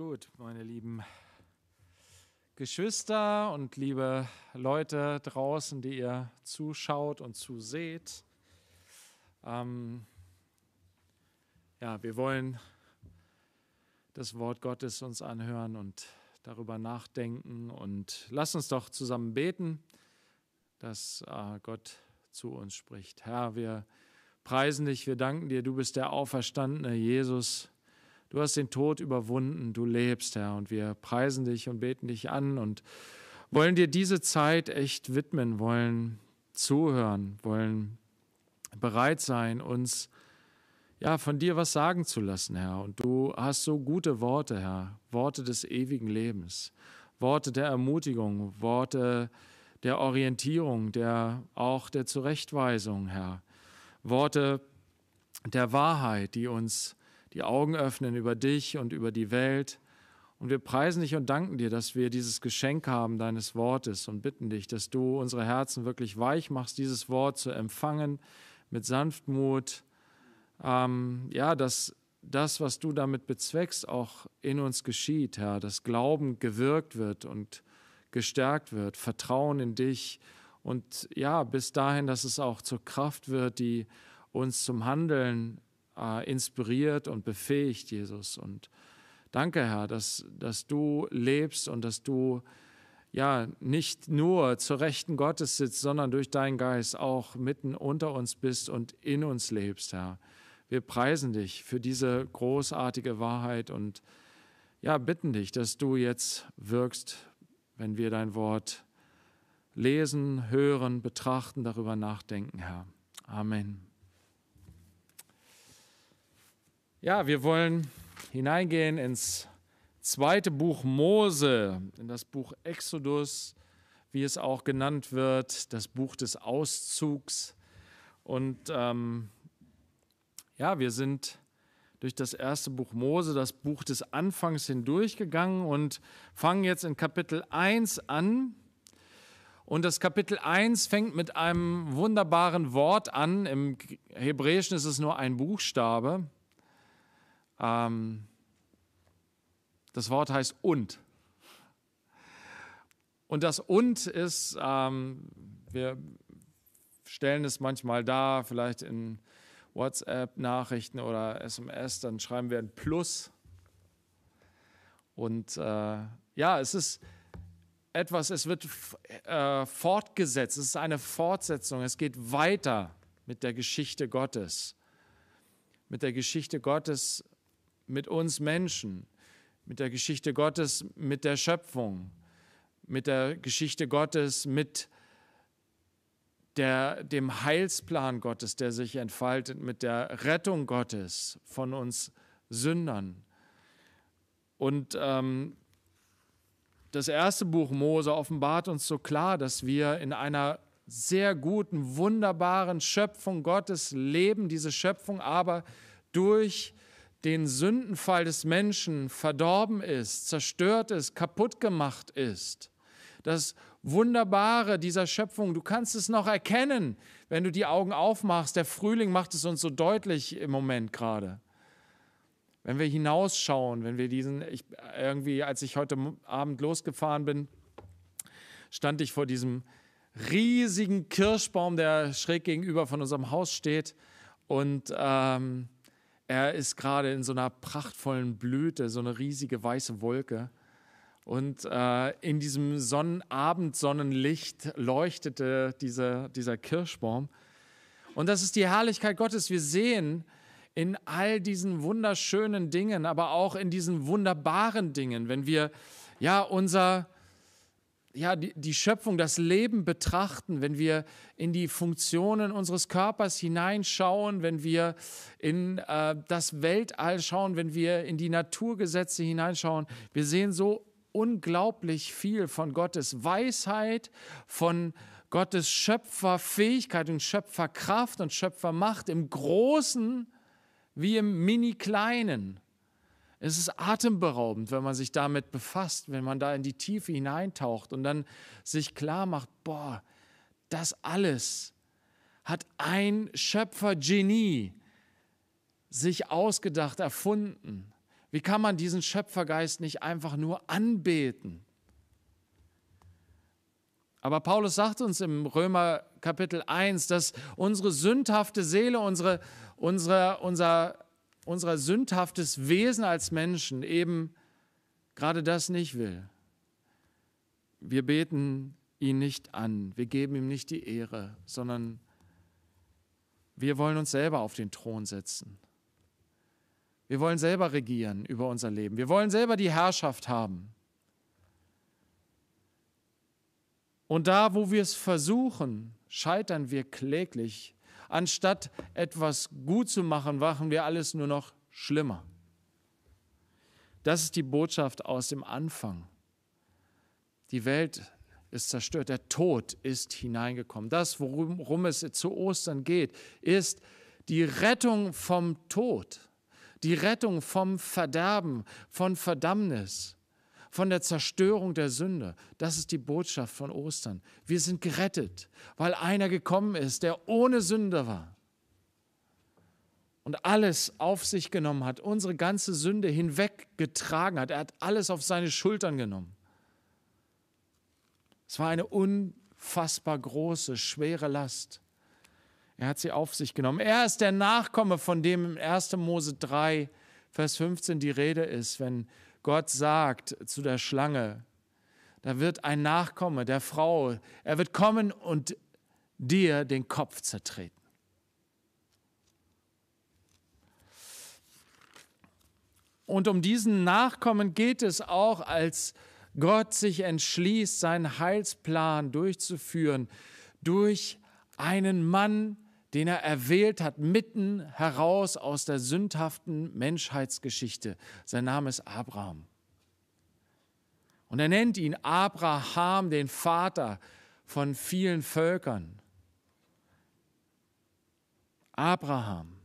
Gut, meine lieben Geschwister und liebe Leute draußen, die ihr zuschaut und zuseht. Ähm ja, wir wollen das Wort Gottes uns anhören und darüber nachdenken und lass uns doch zusammen beten, dass äh, Gott zu uns spricht. Herr, wir preisen dich, wir danken dir, du bist der auferstandene Jesus Du hast den Tod überwunden, du lebst, Herr, und wir preisen dich und beten dich an und wollen dir diese Zeit echt widmen, wollen zuhören, wollen bereit sein, uns ja von dir was sagen zu lassen, Herr. Und du hast so gute Worte, Herr, Worte des ewigen Lebens, Worte der Ermutigung, Worte der Orientierung, der auch der Zurechtweisung, Herr, Worte der Wahrheit, die uns die Augen öffnen über dich und über die Welt. Und wir preisen dich und danken dir, dass wir dieses Geschenk haben deines Wortes und bitten dich, dass du unsere Herzen wirklich weich machst, dieses Wort zu empfangen mit Sanftmut. Ähm, ja, dass das, was du damit bezweckst, auch in uns geschieht, Herr, ja, dass Glauben gewirkt wird und gestärkt wird, Vertrauen in dich und ja, bis dahin, dass es auch zur Kraft wird, die uns zum Handeln äh, inspiriert und befähigt, Jesus. Und danke, Herr, dass, dass du lebst und dass du ja nicht nur zur Rechten Gottes sitzt, sondern durch deinen Geist auch mitten unter uns bist und in uns lebst, Herr. Wir preisen dich für diese großartige Wahrheit und ja, bitten dich, dass du jetzt wirkst, wenn wir dein Wort lesen, hören, betrachten, darüber nachdenken, Herr. Amen. Ja, wir wollen hineingehen ins zweite Buch Mose, in das Buch Exodus, wie es auch genannt wird, das Buch des Auszugs. Und ähm, ja, wir sind durch das erste Buch Mose, das Buch des Anfangs hindurchgegangen und fangen jetzt in Kapitel 1 an. Und das Kapitel 1 fängt mit einem wunderbaren Wort an. Im Hebräischen ist es nur ein Buchstabe. Ähm, das Wort heißt und. Und das und ist, ähm, wir stellen es manchmal da, vielleicht in WhatsApp-Nachrichten oder SMS, dann schreiben wir ein Plus. Und äh, ja, es ist etwas, es wird äh, fortgesetzt, es ist eine Fortsetzung, es geht weiter mit der Geschichte Gottes. Mit der Geschichte Gottes mit uns Menschen, mit der Geschichte Gottes, mit der Schöpfung, mit der Geschichte Gottes, mit der, dem Heilsplan Gottes, der sich entfaltet, mit der Rettung Gottes von uns Sündern. Und ähm, das erste Buch Mose offenbart uns so klar, dass wir in einer sehr guten, wunderbaren Schöpfung Gottes leben, diese Schöpfung aber durch die den Sündenfall des Menschen verdorben ist, zerstört ist, kaputt gemacht ist. Das Wunderbare dieser Schöpfung, du kannst es noch erkennen, wenn du die Augen aufmachst. Der Frühling macht es uns so deutlich im Moment gerade. Wenn wir hinausschauen, wenn wir diesen, ich, irgendwie, als ich heute Abend losgefahren bin, stand ich vor diesem riesigen Kirschbaum, der schräg gegenüber von unserem Haus steht und ähm, er ist gerade in so einer prachtvollen Blüte, so eine riesige weiße Wolke. Und äh, in diesem Sonnen Abendsonnenlicht leuchtete diese, dieser Kirschbaum. Und das ist die Herrlichkeit Gottes. Wir sehen in all diesen wunderschönen Dingen, aber auch in diesen wunderbaren Dingen, wenn wir ja unser ja, die, die Schöpfung, das Leben betrachten, wenn wir in die Funktionen unseres Körpers hineinschauen, wenn wir in äh, das Weltall schauen, wenn wir in die Naturgesetze hineinschauen, wir sehen so unglaublich viel von Gottes Weisheit, von Gottes Schöpferfähigkeit und Schöpferkraft und Schöpfermacht im Großen wie im Mini-Kleinen. Es ist atemberaubend, wenn man sich damit befasst, wenn man da in die Tiefe hineintaucht und dann sich klar macht, boah, das alles hat ein Schöpfergenie sich ausgedacht, erfunden. Wie kann man diesen Schöpfergeist nicht einfach nur anbeten? Aber Paulus sagt uns im Römer Kapitel 1, dass unsere sündhafte Seele, unsere, unsere, unser unser sündhaftes Wesen als Menschen eben gerade das nicht will. Wir beten ihn nicht an, wir geben ihm nicht die Ehre, sondern wir wollen uns selber auf den Thron setzen. Wir wollen selber regieren über unser Leben. Wir wollen selber die Herrschaft haben. Und da, wo wir es versuchen, scheitern wir kläglich Anstatt etwas gut zu machen, machen wir alles nur noch schlimmer. Das ist die Botschaft aus dem Anfang. Die Welt ist zerstört, der Tod ist hineingekommen. Das, worum es zu Ostern geht, ist die Rettung vom Tod, die Rettung vom Verderben, von Verdammnis von der Zerstörung der Sünde. Das ist die Botschaft von Ostern. Wir sind gerettet, weil einer gekommen ist, der ohne Sünde war und alles auf sich genommen hat, unsere ganze Sünde hinweggetragen hat. Er hat alles auf seine Schultern genommen. Es war eine unfassbar große, schwere Last. Er hat sie auf sich genommen. Er ist der Nachkomme, von dem im 1. Mose 3, Vers 15 die Rede ist, wenn Gott sagt zu der Schlange, da wird ein Nachkomme der Frau, er wird kommen und dir den Kopf zertreten. Und um diesen Nachkommen geht es auch, als Gott sich entschließt, seinen Heilsplan durchzuführen durch einen Mann, den er erwählt hat, mitten heraus aus der sündhaften Menschheitsgeschichte. Sein Name ist Abraham. Und er nennt ihn Abraham, den Vater von vielen Völkern. Abraham.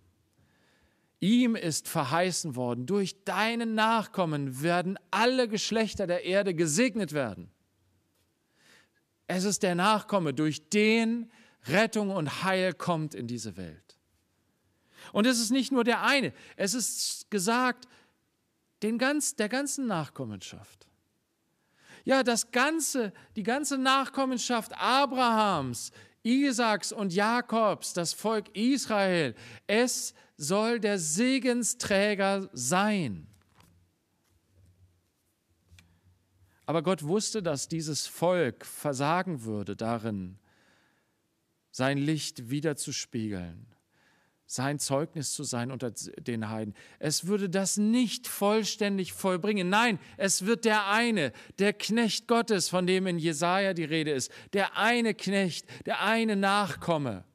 Ihm ist verheißen worden, durch deinen Nachkommen werden alle Geschlechter der Erde gesegnet werden. Es ist der Nachkomme, durch den Rettung und Heil kommt in diese Welt. Und es ist nicht nur der eine, es ist gesagt, den ganz, der ganzen Nachkommenschaft. Ja, das ganze, die ganze Nachkommenschaft Abrahams, Isaaks und Jakobs, das Volk Israel, es soll der Segensträger sein. Aber Gott wusste, dass dieses Volk versagen würde darin, sein Licht wiederzuspiegeln, sein Zeugnis zu sein unter den Heiden. Es würde das nicht vollständig vollbringen. Nein, es wird der eine, der Knecht Gottes, von dem in Jesaja die Rede ist, der eine Knecht, der eine Nachkomme,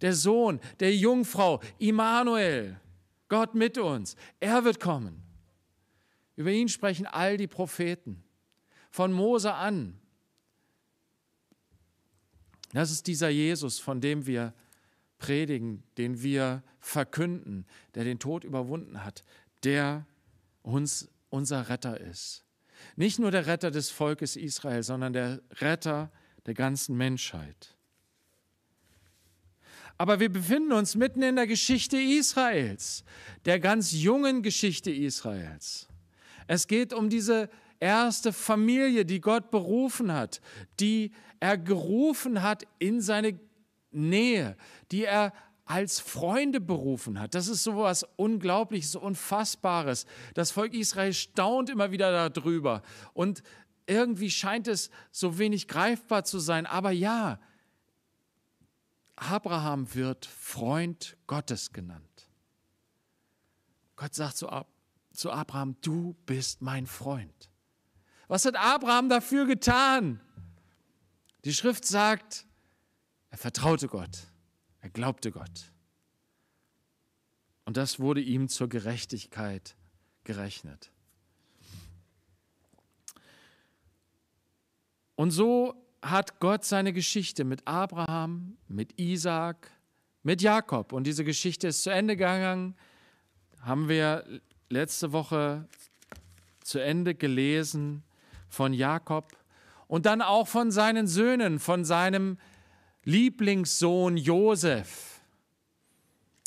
der Sohn der Jungfrau, Immanuel, Gott mit uns. Er wird kommen. Über ihn sprechen all die Propheten. Von Mose an das ist dieser Jesus, von dem wir predigen, den wir verkünden, der den Tod überwunden hat, der uns unser Retter ist. Nicht nur der Retter des Volkes Israel, sondern der Retter der ganzen Menschheit. Aber wir befinden uns mitten in der Geschichte Israels, der ganz jungen Geschichte Israels. Es geht um diese erste Familie, die Gott berufen hat, die er gerufen hat in seine Nähe, die er als Freunde berufen hat. Das ist so was Unglaubliches, so Unfassbares. Das Volk Israel staunt immer wieder darüber. Und irgendwie scheint es so wenig greifbar zu sein. Aber ja, Abraham wird Freund Gottes genannt. Gott sagt zu, Ab zu Abraham, du bist mein Freund. Was hat Abraham dafür getan? Die Schrift sagt, er vertraute Gott, er glaubte Gott. Und das wurde ihm zur Gerechtigkeit gerechnet. Und so hat Gott seine Geschichte mit Abraham, mit Isaak, mit Jakob. Und diese Geschichte ist zu Ende gegangen. Haben wir letzte Woche zu Ende gelesen von Jakob und dann auch von seinen Söhnen, von seinem Lieblingssohn Josef.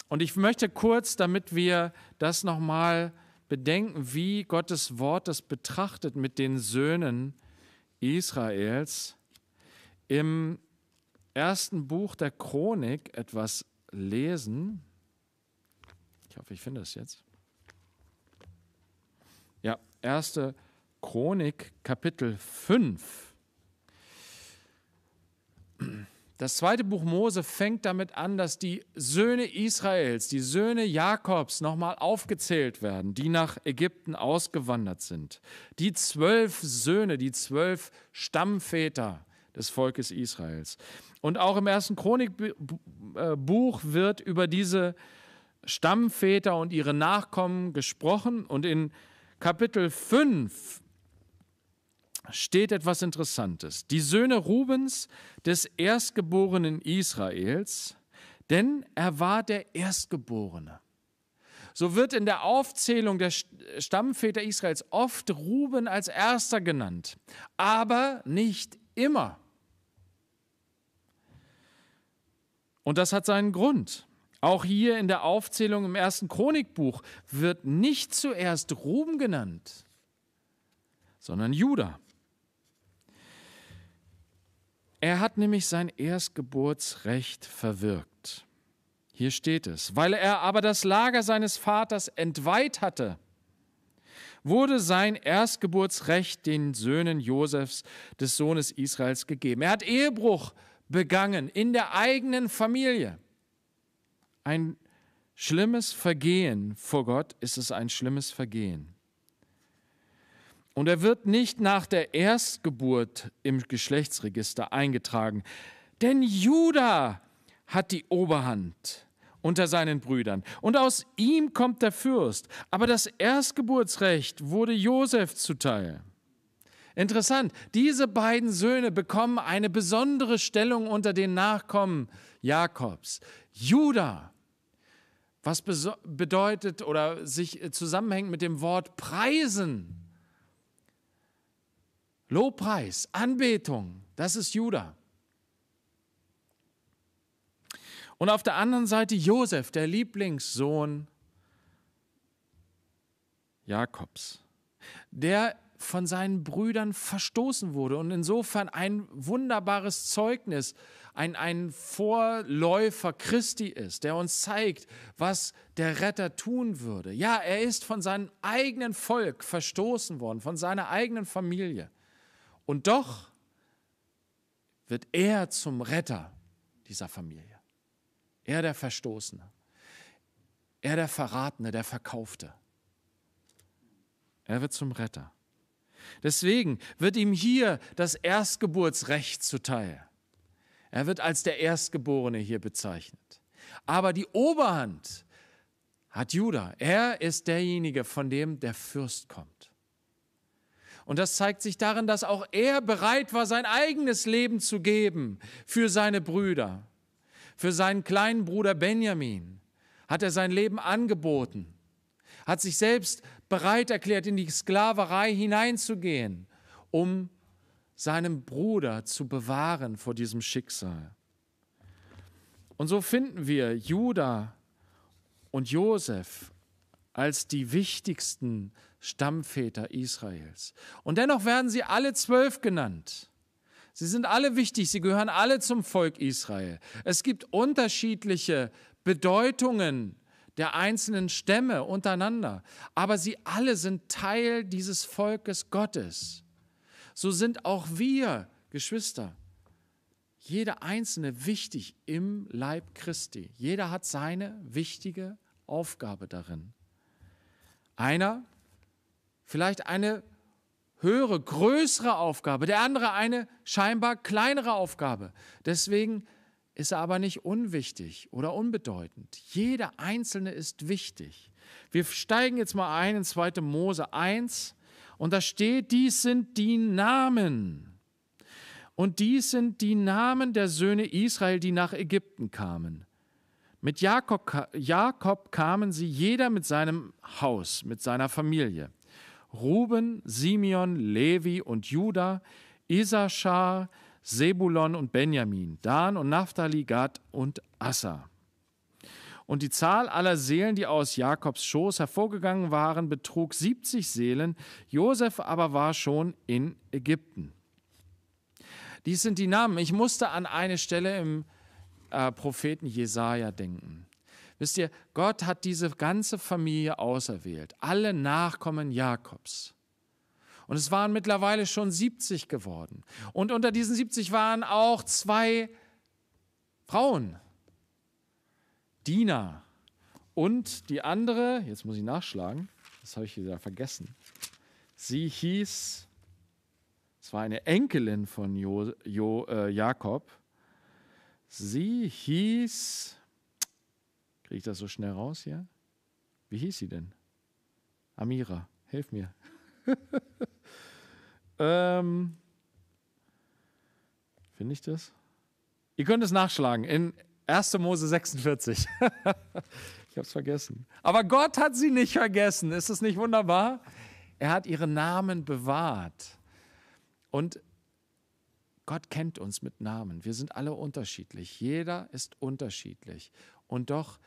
Und ich möchte kurz, damit wir das nochmal bedenken, wie Gottes Wort das betrachtet mit den Söhnen Israels, im ersten Buch der Chronik etwas lesen. Ich hoffe, ich finde das jetzt. Ja, erste Chronik, Kapitel 5. Das zweite Buch Mose fängt damit an, dass die Söhne Israels, die Söhne Jakobs nochmal aufgezählt werden, die nach Ägypten ausgewandert sind. Die zwölf Söhne, die zwölf Stammväter des Volkes Israels. Und auch im ersten Chronikbuch äh, wird über diese Stammväter und ihre Nachkommen gesprochen. Und in Kapitel 5 steht etwas Interessantes. Die Söhne Rubens, des Erstgeborenen Israels, denn er war der Erstgeborene. So wird in der Aufzählung der Stammväter Israels oft Ruben als Erster genannt, aber nicht immer. Und das hat seinen Grund. Auch hier in der Aufzählung im ersten Chronikbuch wird nicht zuerst Ruben genannt, sondern Judah. Er hat nämlich sein Erstgeburtsrecht verwirkt. Hier steht es, weil er aber das Lager seines Vaters entweiht hatte, wurde sein Erstgeburtsrecht den Söhnen Josefs, des Sohnes Israels, gegeben. Er hat Ehebruch begangen in der eigenen Familie. Ein schlimmes Vergehen vor Gott ist es ein schlimmes Vergehen. Und er wird nicht nach der Erstgeburt im Geschlechtsregister eingetragen, denn Judah hat die Oberhand unter seinen Brüdern. Und aus ihm kommt der Fürst. Aber das Erstgeburtsrecht wurde Josef zuteil. Interessant, diese beiden Söhne bekommen eine besondere Stellung unter den Nachkommen Jakobs. Judah, was bedeutet oder sich äh, zusammenhängt mit dem Wort preisen. Lobpreis, Anbetung, das ist Judah. Und auf der anderen Seite Josef, der Lieblingssohn Jakobs, der von seinen Brüdern verstoßen wurde und insofern ein wunderbares Zeugnis, ein, ein Vorläufer Christi ist, der uns zeigt, was der Retter tun würde. Ja, er ist von seinem eigenen Volk verstoßen worden, von seiner eigenen Familie. Und doch wird er zum Retter dieser Familie. Er der Verstoßene. Er der Verratene, der Verkaufte. Er wird zum Retter. Deswegen wird ihm hier das Erstgeburtsrecht zuteil. Er wird als der Erstgeborene hier bezeichnet. Aber die Oberhand hat Judah. Er ist derjenige, von dem der Fürst kommt. Und das zeigt sich darin, dass auch er bereit war, sein eigenes Leben zu geben für seine Brüder. Für seinen kleinen Bruder Benjamin hat er sein Leben angeboten, hat sich selbst bereit erklärt, in die Sklaverei hineinzugehen, um seinem Bruder zu bewahren vor diesem Schicksal. Und so finden wir Judah und Josef als die wichtigsten Stammväter Israels. Und dennoch werden sie alle zwölf genannt. Sie sind alle wichtig, sie gehören alle zum Volk Israel. Es gibt unterschiedliche Bedeutungen der einzelnen Stämme untereinander, aber sie alle sind Teil dieses Volkes Gottes. So sind auch wir, Geschwister, jeder Einzelne wichtig im Leib Christi. Jeder hat seine wichtige Aufgabe darin. Einer vielleicht eine höhere, größere Aufgabe, der andere eine scheinbar kleinere Aufgabe. Deswegen ist er aber nicht unwichtig oder unbedeutend. Jeder einzelne ist wichtig. Wir steigen jetzt mal ein in 2. Mose 1 und da steht, dies sind die Namen. Und dies sind die Namen der Söhne Israel, die nach Ägypten kamen. Mit Jakob, Jakob kamen sie jeder mit seinem Haus, mit seiner Familie. Ruben, Simeon, Levi und Judah, Isaschar, Sebulon und Benjamin, Dan und Naphtali, Gad und Assa. Und die Zahl aller Seelen, die aus Jakobs Schoß hervorgegangen waren, betrug 70 Seelen. Josef aber war schon in Ägypten. Dies sind die Namen. Ich musste an eine Stelle im äh, Propheten Jesaja denken. Wisst ihr, Gott hat diese ganze Familie auserwählt, alle Nachkommen Jakobs. Und es waren mittlerweile schon 70 geworden. Und unter diesen 70 waren auch zwei Frauen, Dina und die andere, jetzt muss ich nachschlagen, das habe ich wieder vergessen. Sie hieß, es war eine Enkelin von jo, jo, äh, Jakob, sie hieß Kriege ich das so schnell raus hier? Wie hieß sie denn? Amira, hilf mir. ähm, Finde ich das? Ihr könnt es nachschlagen in 1. Mose 46. ich habe es vergessen. Aber Gott hat sie nicht vergessen. Ist es nicht wunderbar? Er hat ihre Namen bewahrt. Und Gott kennt uns mit Namen. Wir sind alle unterschiedlich. Jeder ist unterschiedlich. Und doch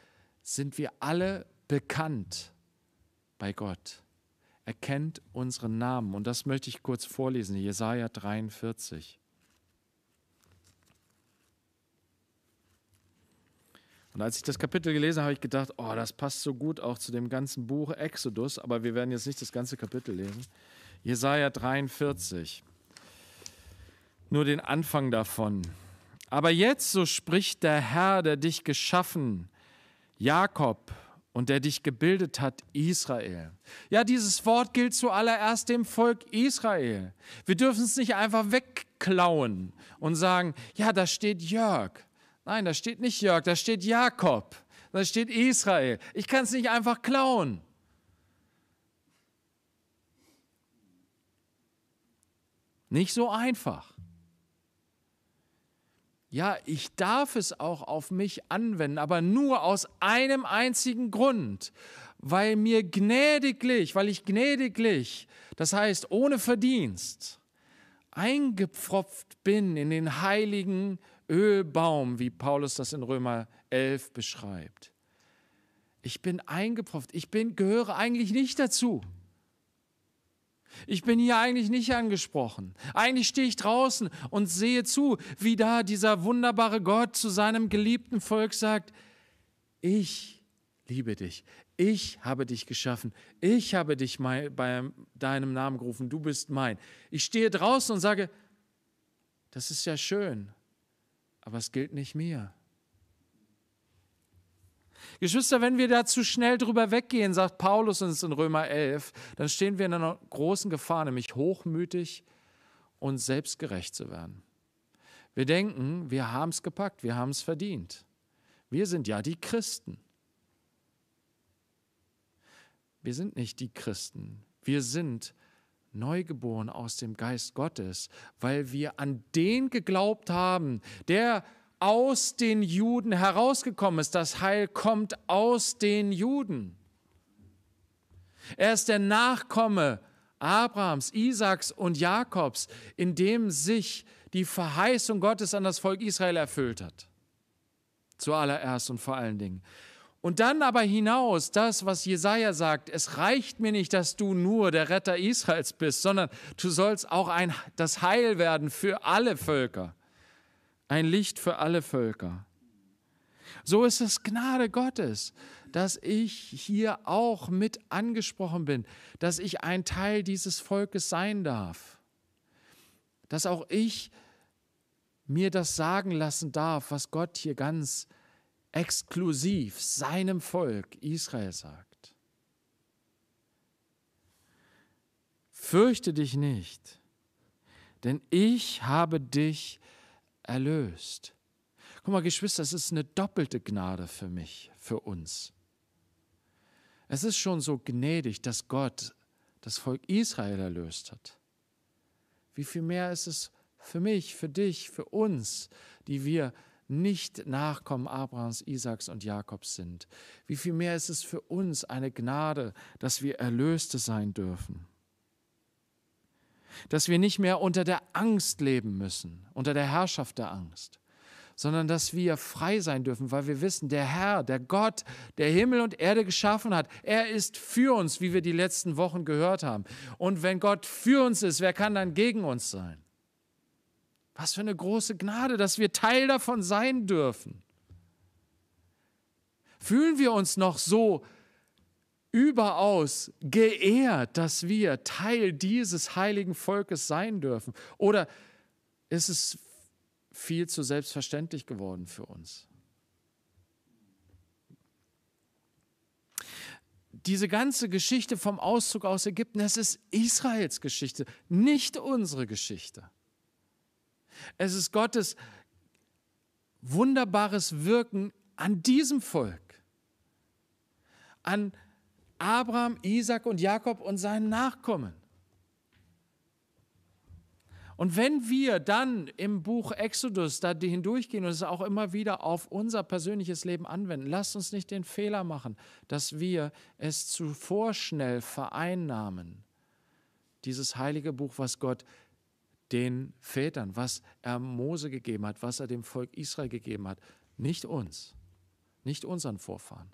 sind wir alle bekannt bei Gott. Er kennt unseren Namen. Und das möchte ich kurz vorlesen, Jesaja 43. Und als ich das Kapitel gelesen habe, habe ich gedacht, oh, das passt so gut auch zu dem ganzen Buch Exodus, aber wir werden jetzt nicht das ganze Kapitel lesen. Jesaja 43. Nur den Anfang davon. Aber jetzt, so spricht der Herr, der dich geschaffen, hat, Jakob und der dich gebildet hat, Israel. Ja, dieses Wort gilt zuallererst dem Volk Israel. Wir dürfen es nicht einfach wegklauen und sagen, ja, da steht Jörg. Nein, da steht nicht Jörg, da steht Jakob, da steht Israel. Ich kann es nicht einfach klauen. Nicht so einfach. Ja, ich darf es auch auf mich anwenden, aber nur aus einem einzigen Grund, weil mir gnädiglich, weil ich gnädiglich, das heißt ohne Verdienst, eingepfropft bin in den heiligen Ölbaum, wie Paulus das in Römer 11 beschreibt. Ich bin eingepfropft, ich bin, gehöre eigentlich nicht dazu. Ich bin hier eigentlich nicht angesprochen. Eigentlich stehe ich draußen und sehe zu, wie da dieser wunderbare Gott zu seinem geliebten Volk sagt, ich liebe dich, ich habe dich geschaffen, ich habe dich bei deinem Namen gerufen, du bist mein. Ich stehe draußen und sage, das ist ja schön, aber es gilt nicht mir. Geschwister, wenn wir da zu schnell drüber weggehen, sagt Paulus uns in Römer 11, dann stehen wir in einer großen Gefahr, nämlich hochmütig und selbstgerecht zu werden. Wir denken, wir haben es gepackt, wir haben es verdient. Wir sind ja die Christen. Wir sind nicht die Christen. Wir sind neugeboren aus dem Geist Gottes, weil wir an den geglaubt haben, der aus den Juden herausgekommen ist. Das Heil kommt aus den Juden. Er ist der Nachkomme Abrahams, Isaaks und Jakobs, in dem sich die Verheißung Gottes an das Volk Israel erfüllt hat. Zuallererst und vor allen Dingen. Und dann aber hinaus das, was Jesaja sagt: Es reicht mir nicht, dass du nur der Retter Israels bist, sondern du sollst auch ein, das Heil werden für alle Völker ein Licht für alle Völker. So ist es Gnade Gottes, dass ich hier auch mit angesprochen bin, dass ich ein Teil dieses Volkes sein darf, dass auch ich mir das sagen lassen darf, was Gott hier ganz exklusiv seinem Volk Israel sagt. Fürchte dich nicht, denn ich habe dich erlöst. Guck mal, Geschwister, es ist eine doppelte Gnade für mich, für uns. Es ist schon so gnädig, dass Gott das Volk Israel erlöst hat. Wie viel mehr ist es für mich, für dich, für uns, die wir nicht Nachkommen Abrahams, Isaaks und Jakobs sind. Wie viel mehr ist es für uns eine Gnade, dass wir Erlöste sein dürfen dass wir nicht mehr unter der Angst leben müssen, unter der Herrschaft der Angst, sondern dass wir frei sein dürfen, weil wir wissen, der Herr, der Gott, der Himmel und Erde geschaffen hat, er ist für uns, wie wir die letzten Wochen gehört haben. Und wenn Gott für uns ist, wer kann dann gegen uns sein? Was für eine große Gnade, dass wir Teil davon sein dürfen. Fühlen wir uns noch so überaus geehrt, dass wir Teil dieses heiligen Volkes sein dürfen? Oder ist es viel zu selbstverständlich geworden für uns? Diese ganze Geschichte vom Auszug aus Ägypten, das ist Israels Geschichte, nicht unsere Geschichte. Es ist Gottes wunderbares Wirken an diesem Volk, an diesem Abraham, Isaac und Jakob und seinen Nachkommen. Und wenn wir dann im Buch Exodus da hindurchgehen und es auch immer wieder auf unser persönliches Leben anwenden, lasst uns nicht den Fehler machen, dass wir es zu vorschnell vereinnahmen. Dieses heilige Buch, was Gott den Vätern, was er Mose gegeben hat, was er dem Volk Israel gegeben hat, nicht uns, nicht unseren Vorfahren.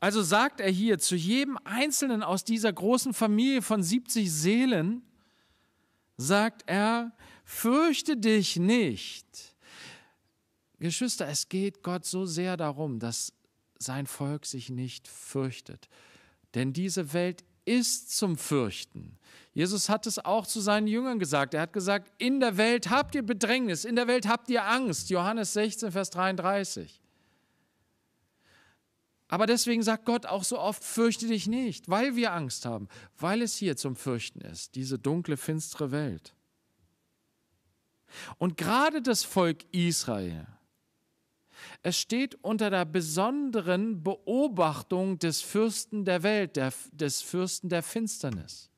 Also sagt er hier zu jedem Einzelnen aus dieser großen Familie von 70 Seelen, sagt er, fürchte dich nicht. Geschwister, es geht Gott so sehr darum, dass sein Volk sich nicht fürchtet. Denn diese Welt ist zum Fürchten. Jesus hat es auch zu seinen Jüngern gesagt. Er hat gesagt, in der Welt habt ihr Bedrängnis, in der Welt habt ihr Angst. Johannes 16, Vers 33. Aber deswegen sagt Gott auch so oft, fürchte dich nicht, weil wir Angst haben, weil es hier zum Fürchten ist, diese dunkle, finstere Welt. Und gerade das Volk Israel, es steht unter der besonderen Beobachtung des Fürsten der Welt, der, des Fürsten der Finsternis.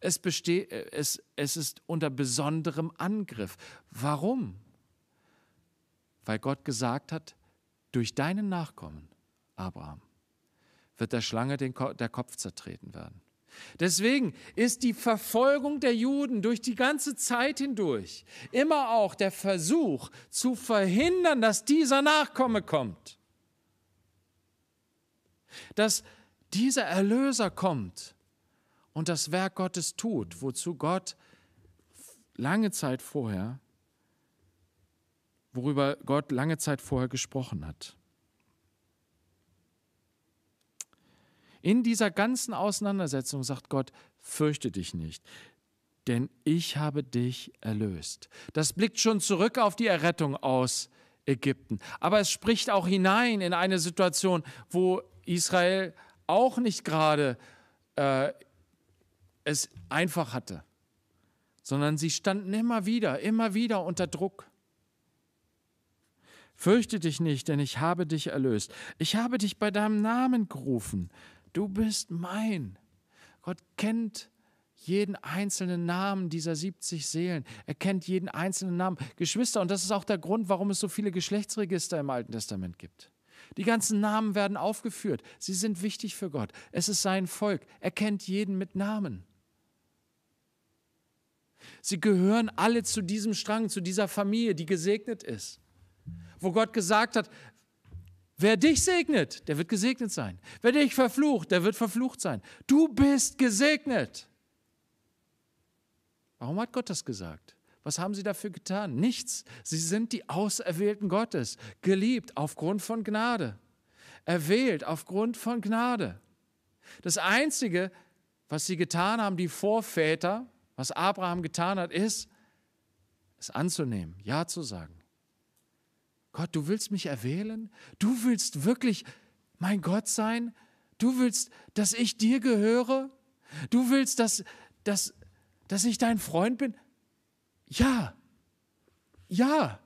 Es, besteht, es, es ist unter besonderem Angriff. Warum? Weil Gott gesagt hat, durch deinen Nachkommen Abraham wird der Schlange der Kopf zertreten werden. Deswegen ist die Verfolgung der Juden durch die ganze Zeit hindurch immer auch der Versuch zu verhindern, dass dieser Nachkomme kommt. Dass dieser Erlöser kommt und das Werk Gottes tut, wozu Gott lange Zeit vorher, worüber Gott lange Zeit vorher gesprochen hat. In dieser ganzen Auseinandersetzung sagt Gott, fürchte dich nicht, denn ich habe dich erlöst. Das blickt schon zurück auf die Errettung aus Ägypten. Aber es spricht auch hinein in eine Situation, wo Israel auch nicht gerade äh, es einfach hatte, sondern sie standen immer wieder, immer wieder unter Druck. Fürchte dich nicht, denn ich habe dich erlöst. Ich habe dich bei deinem Namen gerufen. Du bist mein. Gott kennt jeden einzelnen Namen dieser 70 Seelen. Er kennt jeden einzelnen Namen. Geschwister, und das ist auch der Grund, warum es so viele Geschlechtsregister im Alten Testament gibt. Die ganzen Namen werden aufgeführt. Sie sind wichtig für Gott. Es ist sein Volk. Er kennt jeden mit Namen. Sie gehören alle zu diesem Strang, zu dieser Familie, die gesegnet ist. Wo Gott gesagt hat, Wer dich segnet, der wird gesegnet sein. Wer dich verflucht, der wird verflucht sein. Du bist gesegnet. Warum hat Gott das gesagt? Was haben sie dafür getan? Nichts. Sie sind die Auserwählten Gottes, geliebt aufgrund von Gnade, erwählt aufgrund von Gnade. Das Einzige, was sie getan haben, die Vorväter, was Abraham getan hat, ist, es anzunehmen, Ja zu sagen. Gott, du willst mich erwählen? Du willst wirklich mein Gott sein? Du willst, dass ich dir gehöre? Du willst, dass, dass, dass ich dein Freund bin? Ja, ja.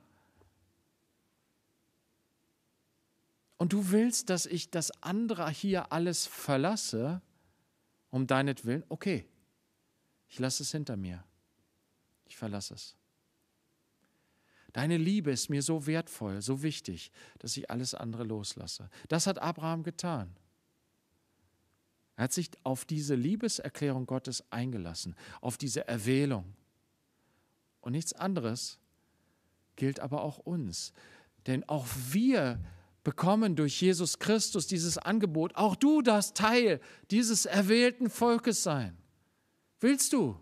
Und du willst, dass ich das andere hier alles verlasse, um deinetwillen? Okay, ich lasse es hinter mir. Ich verlasse es. Deine Liebe ist mir so wertvoll, so wichtig, dass ich alles andere loslasse. Das hat Abraham getan. Er hat sich auf diese Liebeserklärung Gottes eingelassen, auf diese Erwählung. Und nichts anderes gilt aber auch uns. Denn auch wir bekommen durch Jesus Christus dieses Angebot. Auch du darfst Teil dieses erwählten Volkes sein. Willst du?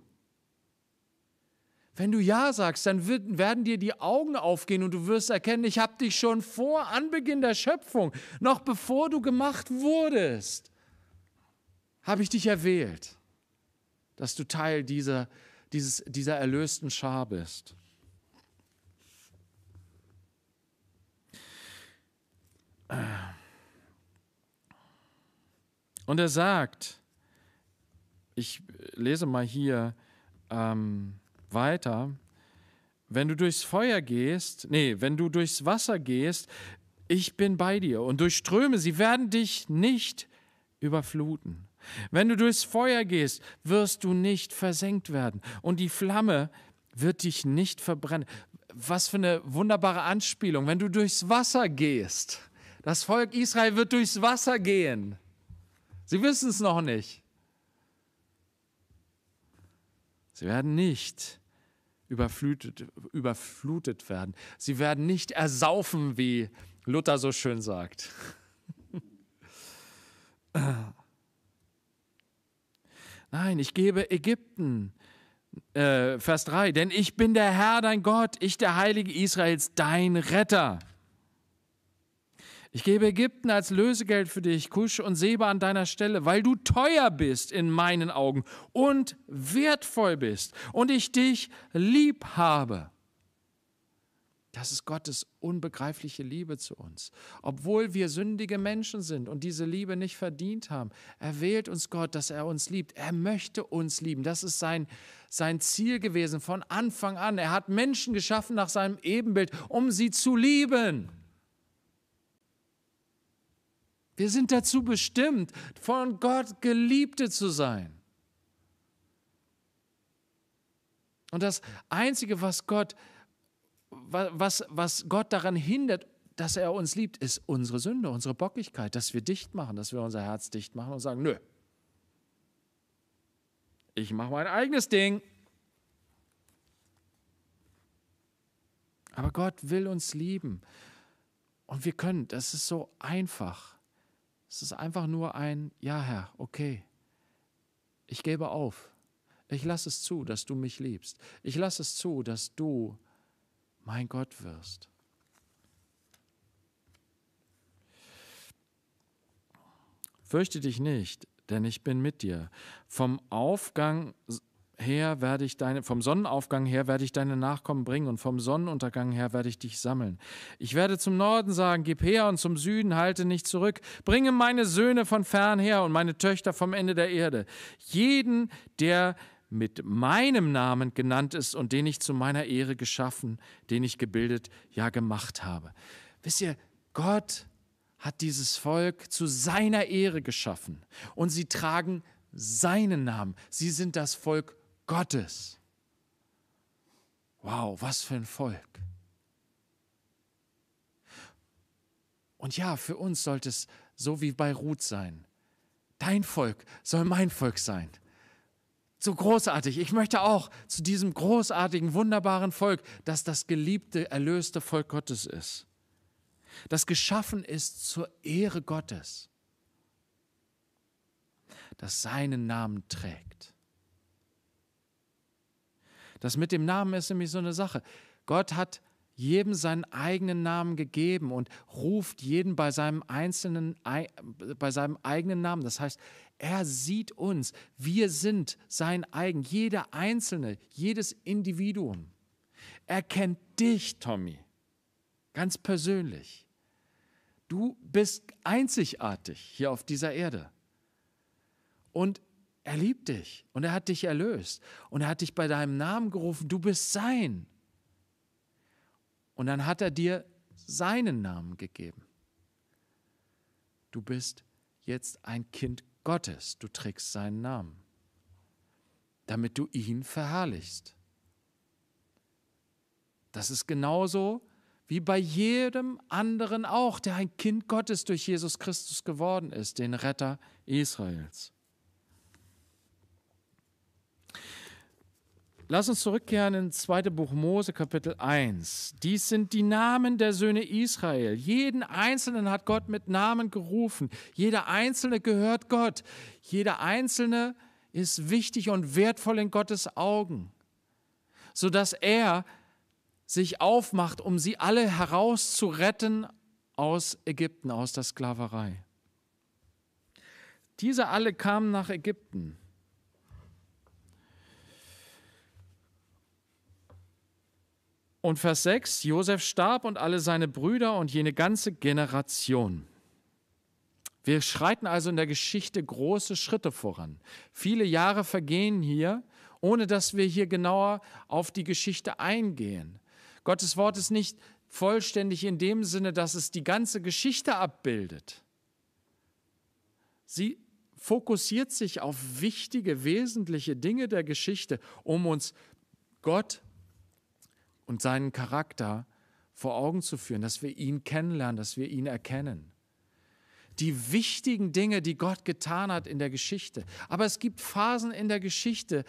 Wenn du Ja sagst, dann wird, werden dir die Augen aufgehen und du wirst erkennen, ich habe dich schon vor Anbeginn der Schöpfung, noch bevor du gemacht wurdest, habe ich dich erwählt, dass du Teil dieser, dieses, dieser erlösten Schar bist. Und er sagt, ich lese mal hier, ähm, weiter. Wenn du durchs Feuer gehst, nee, wenn du durchs Wasser gehst, ich bin bei dir und durch Ströme, sie werden dich nicht überfluten. Wenn du durchs Feuer gehst, wirst du nicht versenkt werden und die Flamme wird dich nicht verbrennen. Was für eine wunderbare Anspielung. Wenn du durchs Wasser gehst, das Volk Israel wird durchs Wasser gehen. Sie wissen es noch nicht. Sie werden nicht überflutet, überflutet werden. Sie werden nicht ersaufen, wie Luther so schön sagt. Nein, ich gebe Ägypten. Äh, Vers 3, denn ich bin der Herr, dein Gott, ich der Heilige Israels, dein Retter. Ich gebe Ägypten als Lösegeld für dich, Kusch und Seba an deiner Stelle, weil du teuer bist in meinen Augen und wertvoll bist und ich dich lieb habe. Das ist Gottes unbegreifliche Liebe zu uns. Obwohl wir sündige Menschen sind und diese Liebe nicht verdient haben, erwählt uns Gott, dass er uns liebt. Er möchte uns lieben. Das ist sein, sein Ziel gewesen von Anfang an. Er hat Menschen geschaffen nach seinem Ebenbild, um sie zu lieben. Wir sind dazu bestimmt, von Gott Geliebte zu sein. Und das Einzige, was Gott, was, was Gott daran hindert, dass er uns liebt, ist unsere Sünde, unsere Bockigkeit, dass wir dicht machen, dass wir unser Herz dicht machen und sagen, nö, ich mache mein eigenes Ding. Aber Gott will uns lieben. Und wir können, das ist so einfach. Es ist einfach nur ein Ja, Herr, okay. Ich gebe auf. Ich lasse es zu, dass du mich liebst. Ich lasse es zu, dass du mein Gott wirst. Fürchte dich nicht, denn ich bin mit dir. Vom Aufgang her werde ich deine, vom Sonnenaufgang her werde ich deine Nachkommen bringen und vom Sonnenuntergang her werde ich dich sammeln. Ich werde zum Norden sagen, gib her und zum Süden halte nicht zurück. Bringe meine Söhne von fern her und meine Töchter vom Ende der Erde. Jeden, der mit meinem Namen genannt ist und den ich zu meiner Ehre geschaffen, den ich gebildet, ja gemacht habe. Wisst ihr, Gott hat dieses Volk zu seiner Ehre geschaffen und sie tragen seinen Namen. Sie sind das Volk Gottes. Wow, was für ein Volk. Und ja, für uns sollte es so wie bei Ruth sein. Dein Volk soll mein Volk sein. So großartig. Ich möchte auch zu diesem großartigen, wunderbaren Volk, das das geliebte, erlöste Volk Gottes ist. Das geschaffen ist zur Ehre Gottes. Das seinen Namen trägt. Das mit dem Namen ist nämlich so eine Sache. Gott hat jedem seinen eigenen Namen gegeben und ruft jeden bei seinem einzelnen, bei seinem eigenen Namen. Das heißt, er sieht uns. Wir sind sein eigen. Jeder Einzelne, jedes Individuum. Er kennt dich, Tommy. Ganz persönlich. Du bist einzigartig hier auf dieser Erde. Und er liebt dich und er hat dich erlöst und er hat dich bei deinem Namen gerufen. Du bist sein. Und dann hat er dir seinen Namen gegeben. Du bist jetzt ein Kind Gottes. Du trägst seinen Namen, damit du ihn verherrlichst. Das ist genauso wie bei jedem anderen auch, der ein Kind Gottes durch Jesus Christus geworden ist, den Retter Israels. Lass uns zurückkehren ins 2. Buch Mose, Kapitel 1. Dies sind die Namen der Söhne Israel. Jeden Einzelnen hat Gott mit Namen gerufen. Jeder Einzelne gehört Gott. Jeder Einzelne ist wichtig und wertvoll in Gottes Augen, sodass er sich aufmacht, um sie alle herauszuretten aus Ägypten, aus der Sklaverei. Diese alle kamen nach Ägypten. Und Vers 6, Josef starb und alle seine Brüder und jene ganze Generation. Wir schreiten also in der Geschichte große Schritte voran. Viele Jahre vergehen hier, ohne dass wir hier genauer auf die Geschichte eingehen. Gottes Wort ist nicht vollständig in dem Sinne, dass es die ganze Geschichte abbildet. Sie fokussiert sich auf wichtige, wesentliche Dinge der Geschichte, um uns Gott und seinen Charakter vor Augen zu führen, dass wir ihn kennenlernen, dass wir ihn erkennen. Die wichtigen Dinge, die Gott getan hat in der Geschichte. Aber es gibt Phasen in der Geschichte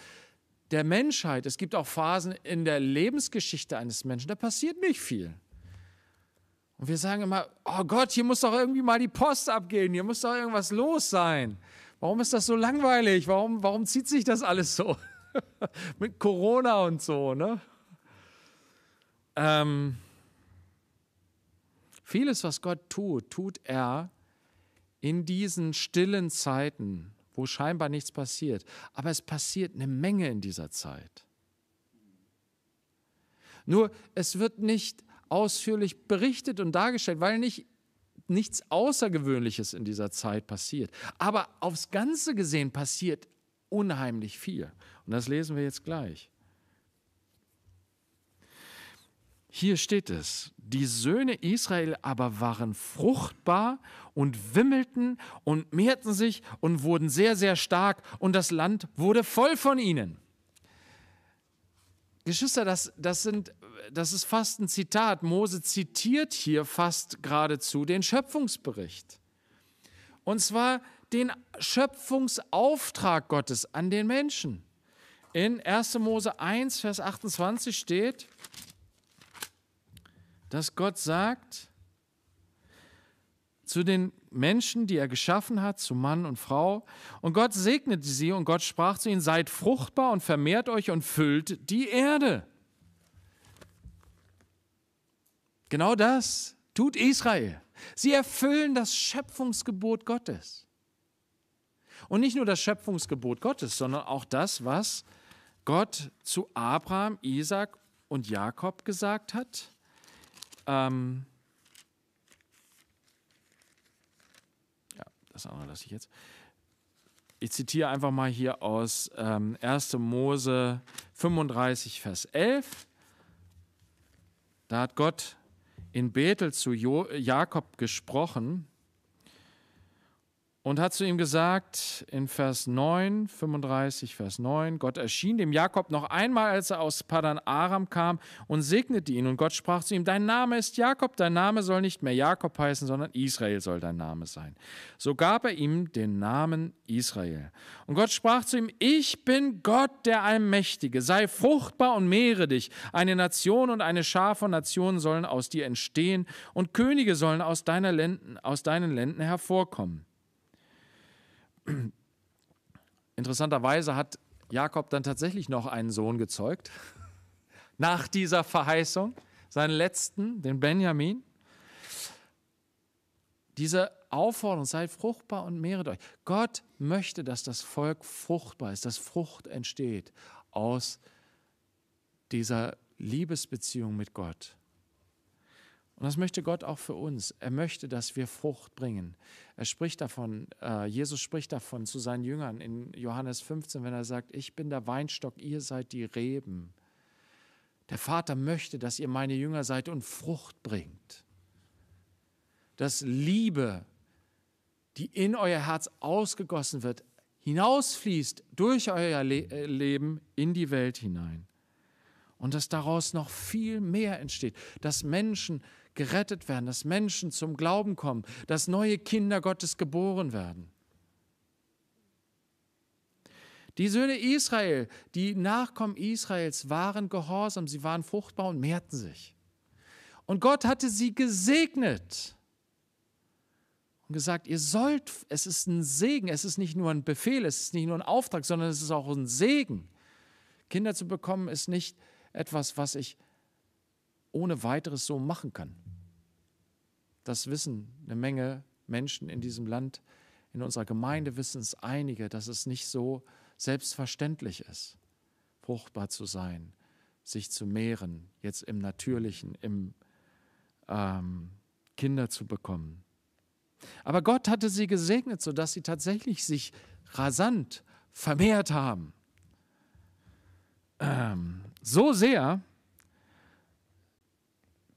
der Menschheit, es gibt auch Phasen in der Lebensgeschichte eines Menschen, da passiert nicht viel. Und wir sagen immer, oh Gott, hier muss doch irgendwie mal die Post abgehen, hier muss doch irgendwas los sein. Warum ist das so langweilig? Warum, warum zieht sich das alles so? Mit Corona und so, ne? Ähm, vieles, was Gott tut, tut er in diesen stillen Zeiten, wo scheinbar nichts passiert. Aber es passiert eine Menge in dieser Zeit. Nur es wird nicht ausführlich berichtet und dargestellt, weil nicht, nichts Außergewöhnliches in dieser Zeit passiert. Aber aufs Ganze gesehen passiert unheimlich viel. Und das lesen wir jetzt gleich. Hier steht es, die Söhne Israel aber waren fruchtbar und wimmelten und mehrten sich und wurden sehr, sehr stark und das Land wurde voll von ihnen. Geschwister, das, das, sind, das ist fast ein Zitat. Mose zitiert hier fast geradezu den Schöpfungsbericht. Und zwar den Schöpfungsauftrag Gottes an den Menschen. In 1. Mose 1, Vers 28 steht, dass Gott sagt zu den Menschen, die er geschaffen hat, zu Mann und Frau, und Gott segnete sie und Gott sprach zu ihnen, seid fruchtbar und vermehrt euch und füllt die Erde. Genau das tut Israel. Sie erfüllen das Schöpfungsgebot Gottes. Und nicht nur das Schöpfungsgebot Gottes, sondern auch das, was Gott zu Abraham, Isaac und Jakob gesagt hat ähm ja, das andere lasse ich jetzt. Ich zitiere einfach mal hier aus ähm, 1. Mose 35, Vers 11. Da hat Gott in Bethel zu jo Jakob gesprochen und hat zu ihm gesagt in Vers 9, 35, Vers 9, Gott erschien dem Jakob noch einmal, als er aus Padan Aram kam und segnete ihn. Und Gott sprach zu ihm, dein Name ist Jakob, dein Name soll nicht mehr Jakob heißen, sondern Israel soll dein Name sein. So gab er ihm den Namen Israel. Und Gott sprach zu ihm, ich bin Gott der Allmächtige, sei fruchtbar und mehre dich. Eine Nation und eine Schar von Nationen sollen aus dir entstehen und Könige sollen aus, deiner Lenden, aus deinen Lenden hervorkommen. Interessanterweise hat Jakob dann tatsächlich noch einen Sohn gezeugt. Nach dieser Verheißung, seinen letzten, den Benjamin. Diese Aufforderung, seid fruchtbar und mehret euch. Gott möchte, dass das Volk fruchtbar ist, dass Frucht entsteht aus dieser Liebesbeziehung mit Gott. Und das möchte Gott auch für uns. Er möchte, dass wir Frucht bringen. Er spricht davon, äh, Jesus spricht davon zu seinen Jüngern in Johannes 15, wenn er sagt, ich bin der Weinstock, ihr seid die Reben. Der Vater möchte, dass ihr meine Jünger seid und Frucht bringt. Dass Liebe, die in euer Herz ausgegossen wird, hinausfließt durch euer Le äh, Leben in die Welt hinein. Und dass daraus noch viel mehr entsteht, dass Menschen gerettet werden, dass Menschen zum Glauben kommen, dass neue Kinder Gottes geboren werden. Die Söhne Israel, die Nachkommen Israels waren gehorsam, sie waren fruchtbar und mehrten sich. Und Gott hatte sie gesegnet und gesagt, ihr sollt, es ist ein Segen, es ist nicht nur ein Befehl, es ist nicht nur ein Auftrag, sondern es ist auch ein Segen. Kinder zu bekommen ist nicht etwas, was ich ohne weiteres so machen kann das wissen eine Menge Menschen in diesem Land, in unserer Gemeinde wissen es einige, dass es nicht so selbstverständlich ist, fruchtbar zu sein, sich zu mehren, jetzt im Natürlichen, im ähm, Kinder zu bekommen. Aber Gott hatte sie gesegnet, sodass sie tatsächlich sich rasant vermehrt haben. Ähm, so sehr,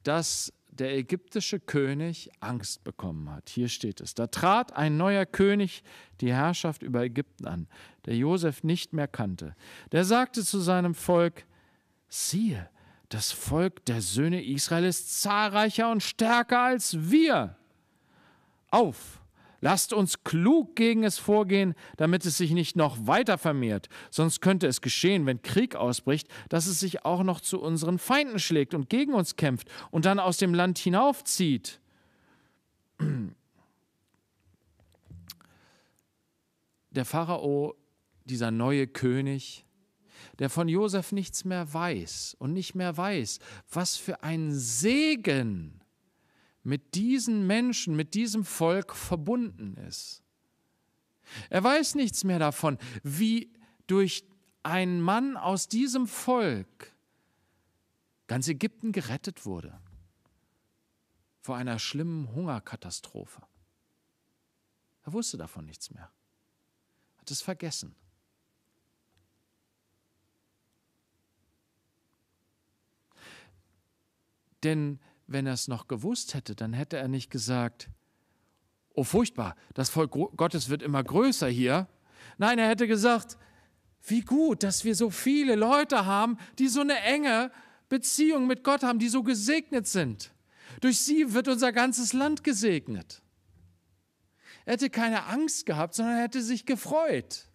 dass der ägyptische König Angst bekommen hat. Hier steht es. Da trat ein neuer König die Herrschaft über Ägypten an, der Josef nicht mehr kannte. Der sagte zu seinem Volk, siehe, das Volk der Söhne Israel ist zahlreicher und stärker als wir. Auf, Lasst uns klug gegen es vorgehen, damit es sich nicht noch weiter vermehrt. Sonst könnte es geschehen, wenn Krieg ausbricht, dass es sich auch noch zu unseren Feinden schlägt und gegen uns kämpft und dann aus dem Land hinaufzieht. Der Pharao, dieser neue König, der von Josef nichts mehr weiß und nicht mehr weiß, was für ein Segen mit diesen Menschen, mit diesem Volk verbunden ist. Er weiß nichts mehr davon, wie durch einen Mann aus diesem Volk ganz Ägypten gerettet wurde vor einer schlimmen Hungerkatastrophe. Er wusste davon nichts mehr, hat es vergessen. Denn wenn er es noch gewusst hätte, dann hätte er nicht gesagt, oh furchtbar, das Volk Gottes wird immer größer hier. Nein, er hätte gesagt, wie gut, dass wir so viele Leute haben, die so eine enge Beziehung mit Gott haben, die so gesegnet sind. Durch sie wird unser ganzes Land gesegnet. Er hätte keine Angst gehabt, sondern er hätte sich gefreut.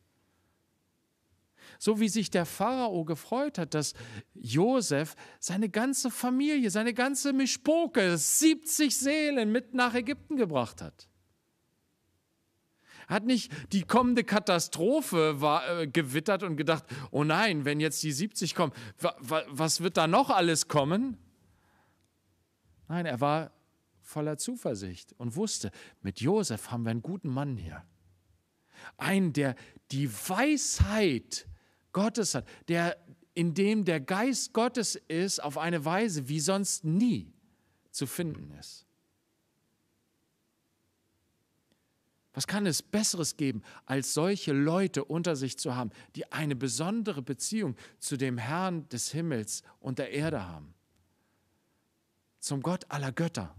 So wie sich der Pharao gefreut hat, dass Josef seine ganze Familie, seine ganze Mischpoke, 70 Seelen mit nach Ägypten gebracht hat. Er Hat nicht die kommende Katastrophe war, äh, gewittert und gedacht, oh nein, wenn jetzt die 70 kommen, wa, wa, was wird da noch alles kommen? Nein, er war voller Zuversicht und wusste, mit Josef haben wir einen guten Mann hier. Einen, der die Weisheit Gottes hat, der, in dem der Geist Gottes ist, auf eine Weise, wie sonst nie zu finden ist. Was kann es Besseres geben, als solche Leute unter sich zu haben, die eine besondere Beziehung zu dem Herrn des Himmels und der Erde haben? Zum Gott aller Götter.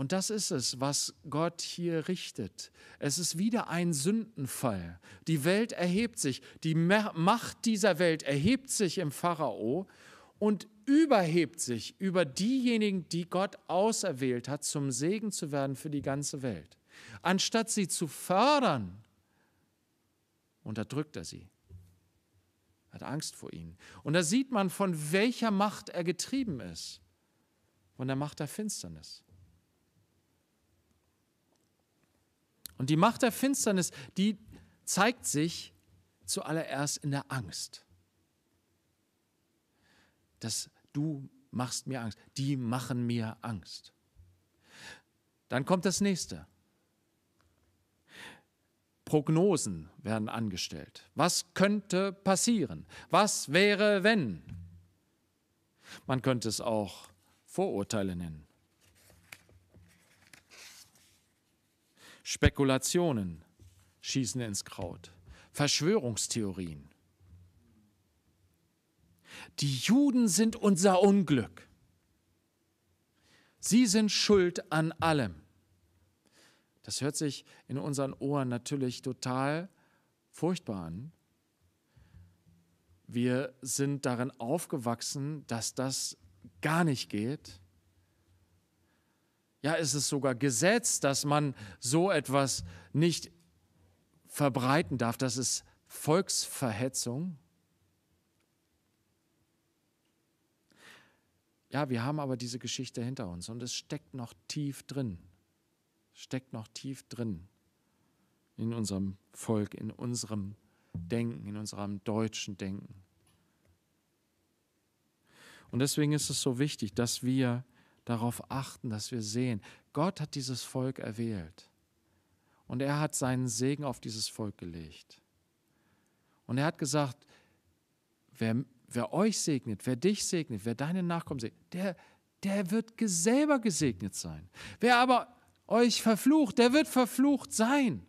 Und das ist es, was Gott hier richtet. Es ist wieder ein Sündenfall. Die Welt erhebt sich, die Macht dieser Welt erhebt sich im Pharao und überhebt sich über diejenigen, die Gott auserwählt hat, zum Segen zu werden für die ganze Welt. Anstatt sie zu fördern, unterdrückt er sie, hat Angst vor ihnen. Und da sieht man, von welcher Macht er getrieben ist, von der Macht der Finsternis. Und die Macht der Finsternis, die zeigt sich zuallererst in der Angst. Dass du machst mir Angst. Die machen mir Angst. Dann kommt das nächste. Prognosen werden angestellt. Was könnte passieren? Was wäre, wenn? Man könnte es auch Vorurteile nennen. Spekulationen schießen ins Kraut, Verschwörungstheorien. Die Juden sind unser Unglück. Sie sind schuld an allem. Das hört sich in unseren Ohren natürlich total furchtbar an. Wir sind darin aufgewachsen, dass das gar nicht geht ja, ist es sogar Gesetz, dass man so etwas nicht verbreiten darf. Das ist Volksverhetzung. Ja, wir haben aber diese Geschichte hinter uns und es steckt noch tief drin. Steckt noch tief drin in unserem Volk, in unserem Denken, in unserem deutschen Denken. Und deswegen ist es so wichtig, dass wir darauf achten, dass wir sehen, Gott hat dieses Volk erwählt und er hat seinen Segen auf dieses Volk gelegt. Und er hat gesagt, wer, wer euch segnet, wer dich segnet, wer deine Nachkommen segnet, der, der wird selber gesegnet sein. Wer aber euch verflucht, der wird verflucht sein.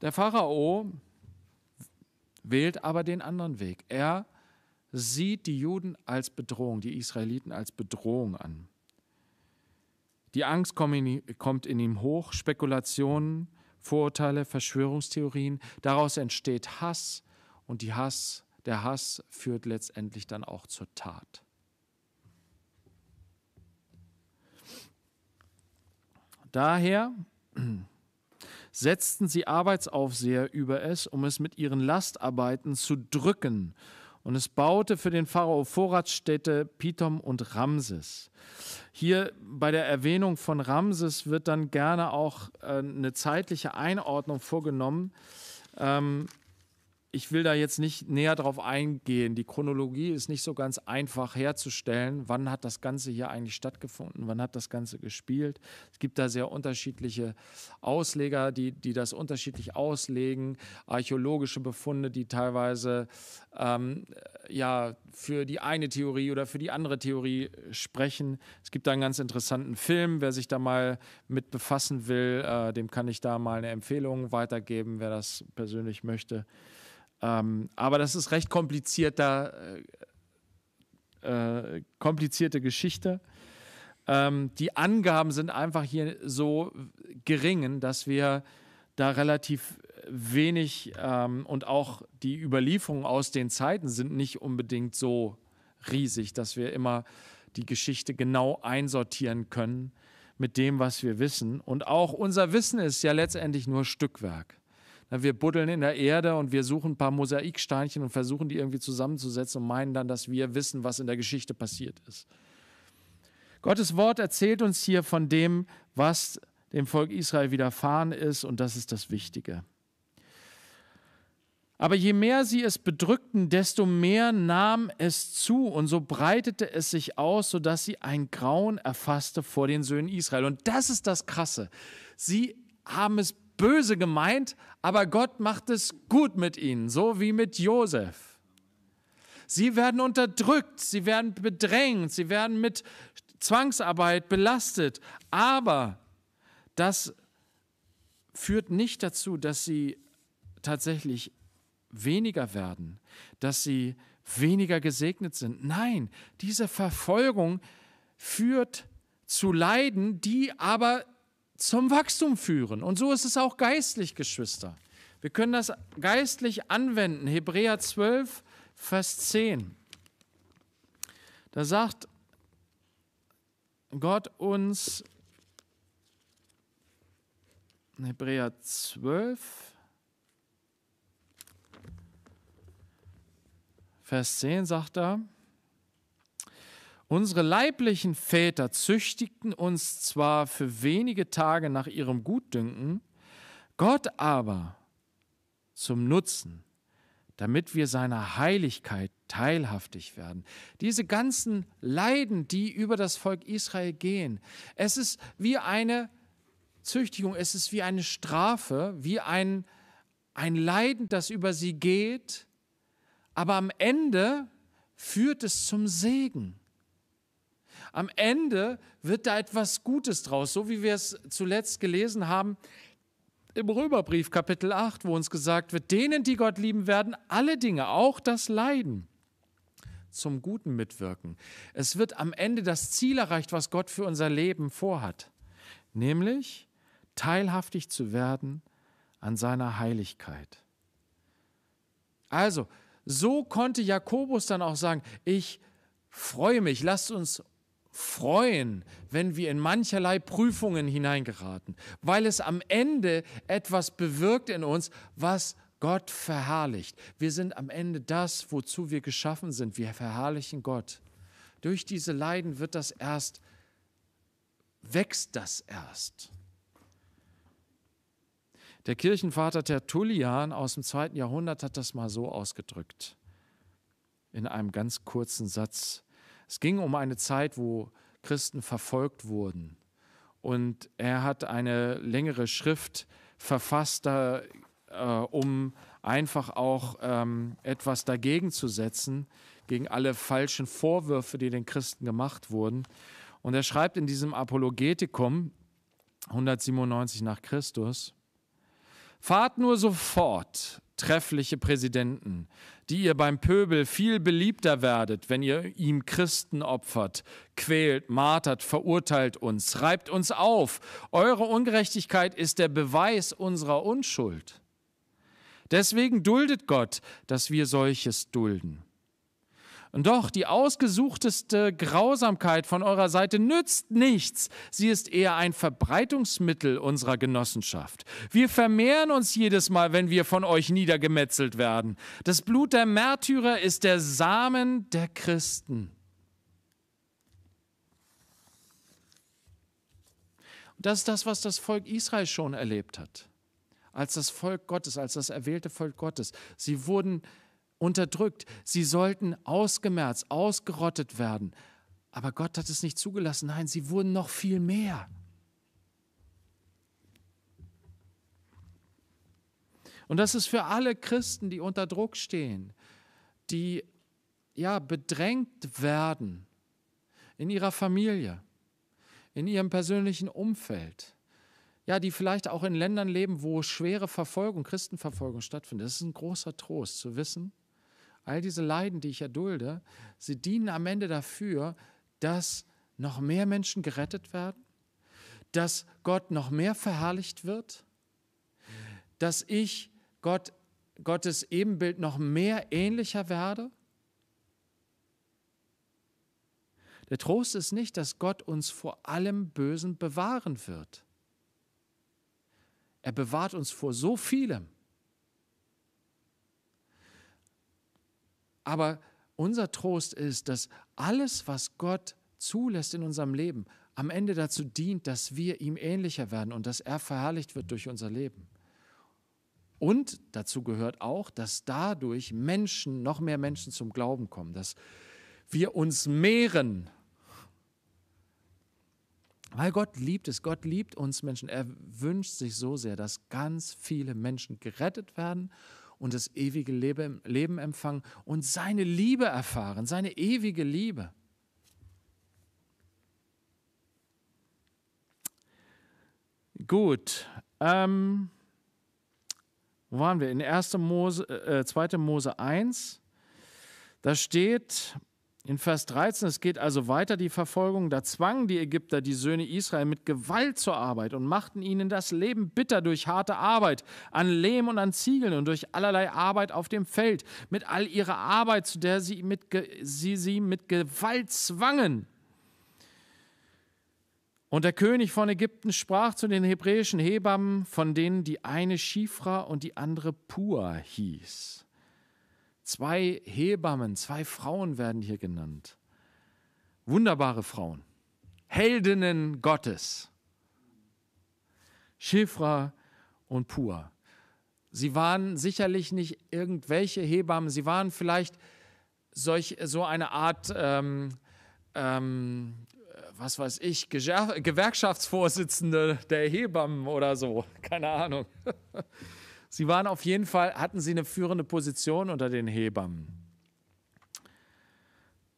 Der Pharao wählt aber den anderen Weg. Er sieht die Juden als Bedrohung, die Israeliten als Bedrohung an. Die Angst kommt in ihm hoch, Spekulationen, Vorurteile, Verschwörungstheorien. Daraus entsteht Hass und Hass, der Hass führt letztendlich dann auch zur Tat. Daher setzten sie Arbeitsaufseher über es, um es mit ihren Lastarbeiten zu drücken und es baute für den Pharao Vorratsstädte Pithom und Ramses. Hier bei der Erwähnung von Ramses wird dann gerne auch äh, eine zeitliche Einordnung vorgenommen. Ähm, ich will da jetzt nicht näher drauf eingehen. Die Chronologie ist nicht so ganz einfach herzustellen. Wann hat das Ganze hier eigentlich stattgefunden? Wann hat das Ganze gespielt? Es gibt da sehr unterschiedliche Ausleger, die, die das unterschiedlich auslegen. Archäologische Befunde, die teilweise ähm, ja, für die eine Theorie oder für die andere Theorie sprechen. Es gibt da einen ganz interessanten Film. Wer sich da mal mit befassen will, äh, dem kann ich da mal eine Empfehlung weitergeben, wer das persönlich möchte. Ähm, aber das ist recht komplizierter, äh, äh, komplizierte Geschichte. Ähm, die Angaben sind einfach hier so gering, dass wir da relativ wenig ähm, und auch die Überlieferungen aus den Zeiten sind nicht unbedingt so riesig, dass wir immer die Geschichte genau einsortieren können mit dem, was wir wissen. Und auch unser Wissen ist ja letztendlich nur Stückwerk. Wir buddeln in der Erde und wir suchen ein paar Mosaiksteinchen und versuchen die irgendwie zusammenzusetzen und meinen dann, dass wir wissen, was in der Geschichte passiert ist. Gottes Wort erzählt uns hier von dem, was dem Volk Israel widerfahren ist und das ist das Wichtige. Aber je mehr sie es bedrückten, desto mehr nahm es zu und so breitete es sich aus, sodass sie ein Grauen erfasste vor den Söhnen Israel. Und das ist das Krasse. Sie haben es böse gemeint, aber Gott macht es gut mit ihnen, so wie mit Josef. Sie werden unterdrückt, sie werden bedrängt, sie werden mit Zwangsarbeit belastet, aber das führt nicht dazu, dass sie tatsächlich weniger werden, dass sie weniger gesegnet sind. Nein, diese Verfolgung führt zu Leiden, die aber zum Wachstum führen. Und so ist es auch geistlich, Geschwister. Wir können das geistlich anwenden. Hebräer 12, Vers 10. Da sagt Gott uns, Hebräer 12, Vers 10 sagt er, Unsere leiblichen Väter züchtigten uns zwar für wenige Tage nach ihrem Gutdünken, Gott aber zum Nutzen, damit wir seiner Heiligkeit teilhaftig werden. Diese ganzen Leiden, die über das Volk Israel gehen, es ist wie eine Züchtigung, es ist wie eine Strafe, wie ein, ein Leiden, das über sie geht, aber am Ende führt es zum Segen. Am Ende wird da etwas Gutes draus, so wie wir es zuletzt gelesen haben im Römerbrief Kapitel 8, wo uns gesagt wird, denen, die Gott lieben, werden alle Dinge, auch das Leiden, zum Guten mitwirken. Es wird am Ende das Ziel erreicht, was Gott für unser Leben vorhat, nämlich teilhaftig zu werden an seiner Heiligkeit. Also, so konnte Jakobus dann auch sagen, ich freue mich, lasst uns freuen, wenn wir in mancherlei Prüfungen hineingeraten, weil es am Ende etwas bewirkt in uns, was Gott verherrlicht. Wir sind am Ende das, wozu wir geschaffen sind. Wir verherrlichen Gott. Durch diese Leiden wird das erst, wächst das erst. Der Kirchenvater Tertullian aus dem zweiten Jahrhundert hat das mal so ausgedrückt, in einem ganz kurzen Satz. Es ging um eine Zeit, wo Christen verfolgt wurden. Und er hat eine längere Schrift verfasst, da, äh, um einfach auch ähm, etwas dagegen zu setzen, gegen alle falschen Vorwürfe, die den Christen gemacht wurden. Und er schreibt in diesem Apologetikum 197 nach Christus, Fahrt nur sofort treffliche Präsidenten, die ihr beim Pöbel viel beliebter werdet, wenn ihr ihm Christen opfert, quält, martert, verurteilt uns, reibt uns auf. Eure Ungerechtigkeit ist der Beweis unserer Unschuld. Deswegen duldet Gott, dass wir solches dulden. Und doch, die ausgesuchteste Grausamkeit von eurer Seite nützt nichts. Sie ist eher ein Verbreitungsmittel unserer Genossenschaft. Wir vermehren uns jedes Mal, wenn wir von euch niedergemetzelt werden. Das Blut der Märtyrer ist der Samen der Christen. Und das ist das, was das Volk Israel schon erlebt hat. Als das Volk Gottes, als das erwählte Volk Gottes. Sie wurden unterdrückt. Sie sollten ausgemerzt, ausgerottet werden. Aber Gott hat es nicht zugelassen. Nein, sie wurden noch viel mehr. Und das ist für alle Christen, die unter Druck stehen, die ja bedrängt werden in ihrer Familie, in ihrem persönlichen Umfeld. Ja, die vielleicht auch in Ländern leben, wo schwere Verfolgung, Christenverfolgung stattfindet. Das ist ein großer Trost zu wissen, all diese Leiden, die ich erdulde, sie dienen am Ende dafür, dass noch mehr Menschen gerettet werden, dass Gott noch mehr verherrlicht wird, dass ich Gott, Gottes Ebenbild noch mehr ähnlicher werde. Der Trost ist nicht, dass Gott uns vor allem Bösen bewahren wird. Er bewahrt uns vor so vielem. Aber unser Trost ist, dass alles, was Gott zulässt in unserem Leben, am Ende dazu dient, dass wir ihm ähnlicher werden und dass er verherrlicht wird durch unser Leben. Und dazu gehört auch, dass dadurch Menschen, noch mehr Menschen zum Glauben kommen, dass wir uns mehren. Weil Gott liebt es, Gott liebt uns Menschen. Er wünscht sich so sehr, dass ganz viele Menschen gerettet werden und das ewige Leben, empfangen und seine Liebe erfahren, seine ewige Liebe. Gut. Ähm, wo waren wir? In 1. Mose, äh, 2. Äh, Mose 1. Da steht, in Vers 13, es geht also weiter die Verfolgung, da zwangen die Ägypter die Söhne Israel mit Gewalt zur Arbeit und machten ihnen das Leben bitter durch harte Arbeit an Lehm und an Ziegeln und durch allerlei Arbeit auf dem Feld, mit all ihrer Arbeit, zu der sie, mit, sie, sie mit Gewalt zwangen. Und der König von Ägypten sprach zu den hebräischen Hebammen, von denen die eine Schifra und die andere Pua hieß. Zwei Hebammen, zwei Frauen werden hier genannt. Wunderbare Frauen, Heldinnen Gottes. Schifra und Pua. Sie waren sicherlich nicht irgendwelche Hebammen, sie waren vielleicht solch, so eine Art, ähm, ähm, was weiß ich, Gewerkschaftsvorsitzende der Hebammen oder so, keine Ahnung. Sie waren auf jeden Fall, hatten sie eine führende Position unter den Hebammen.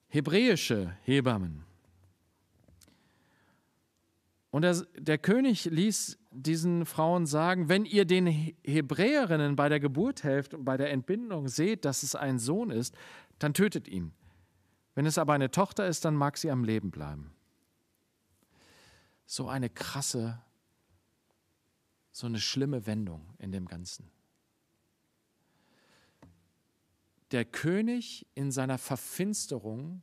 Hebräische Hebammen. Und der, der, König ließ diesen Frauen sagen, wenn ihr den Hebräerinnen bei der Geburt helft und bei der Entbindung seht, dass es ein Sohn ist, dann tötet ihn. Wenn es aber eine Tochter ist, dann mag sie am Leben bleiben. So eine krasse so eine schlimme Wendung in dem Ganzen. Der König in seiner Verfinsterung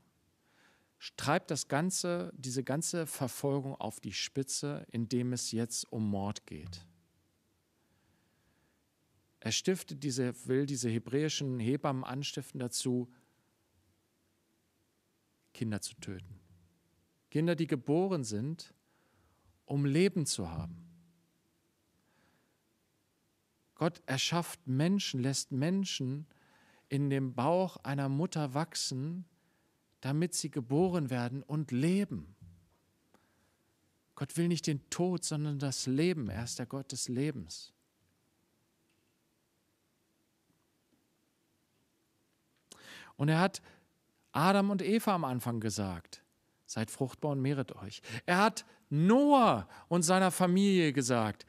treibt das ganze, diese ganze Verfolgung auf die Spitze, indem es jetzt um Mord geht. Er stiftet diese, will diese hebräischen Hebammen anstiften dazu, Kinder zu töten. Kinder, die geboren sind, um Leben zu haben. Gott erschafft Menschen, lässt Menschen in dem Bauch einer Mutter wachsen, damit sie geboren werden und leben. Gott will nicht den Tod, sondern das Leben. Er ist der Gott des Lebens. Und er hat Adam und Eva am Anfang gesagt, seid fruchtbar und mehret euch. Er hat Noah und seiner Familie gesagt,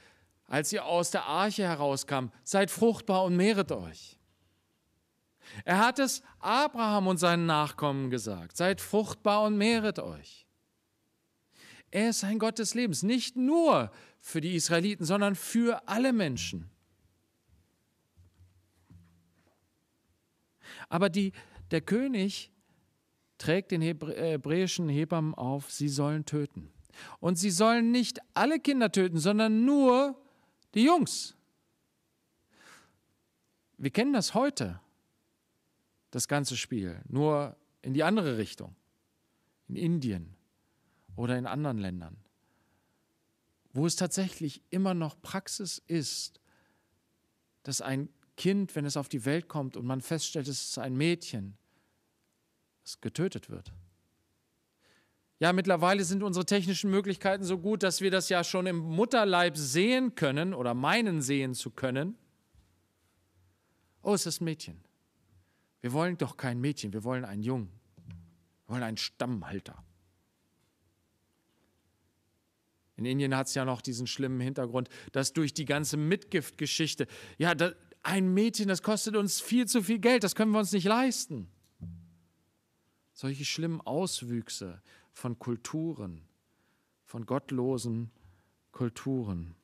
als ihr aus der Arche herauskam, seid fruchtbar und mehret euch. Er hat es Abraham und seinen Nachkommen gesagt, seid fruchtbar und mehret euch. Er ist ein Gott des Lebens, nicht nur für die Israeliten, sondern für alle Menschen. Aber die, der König trägt den äh, hebräischen Hebammen auf, sie sollen töten. Und sie sollen nicht alle Kinder töten, sondern nur die Jungs. Wir kennen das heute, das ganze Spiel, nur in die andere Richtung, in Indien oder in anderen Ländern, wo es tatsächlich immer noch Praxis ist, dass ein Kind, wenn es auf die Welt kommt und man feststellt, es ist ein Mädchen, es getötet wird ja, mittlerweile sind unsere technischen Möglichkeiten so gut, dass wir das ja schon im Mutterleib sehen können oder meinen sehen zu können. Oh, es ist ein Mädchen. Wir wollen doch kein Mädchen, wir wollen einen Jungen. Wir wollen einen Stammhalter. In Indien hat es ja noch diesen schlimmen Hintergrund, dass durch die ganze Mitgiftgeschichte, ja, da, ein Mädchen, das kostet uns viel zu viel Geld, das können wir uns nicht leisten. Solche schlimmen Auswüchse, von Kulturen, von gottlosen Kulturen.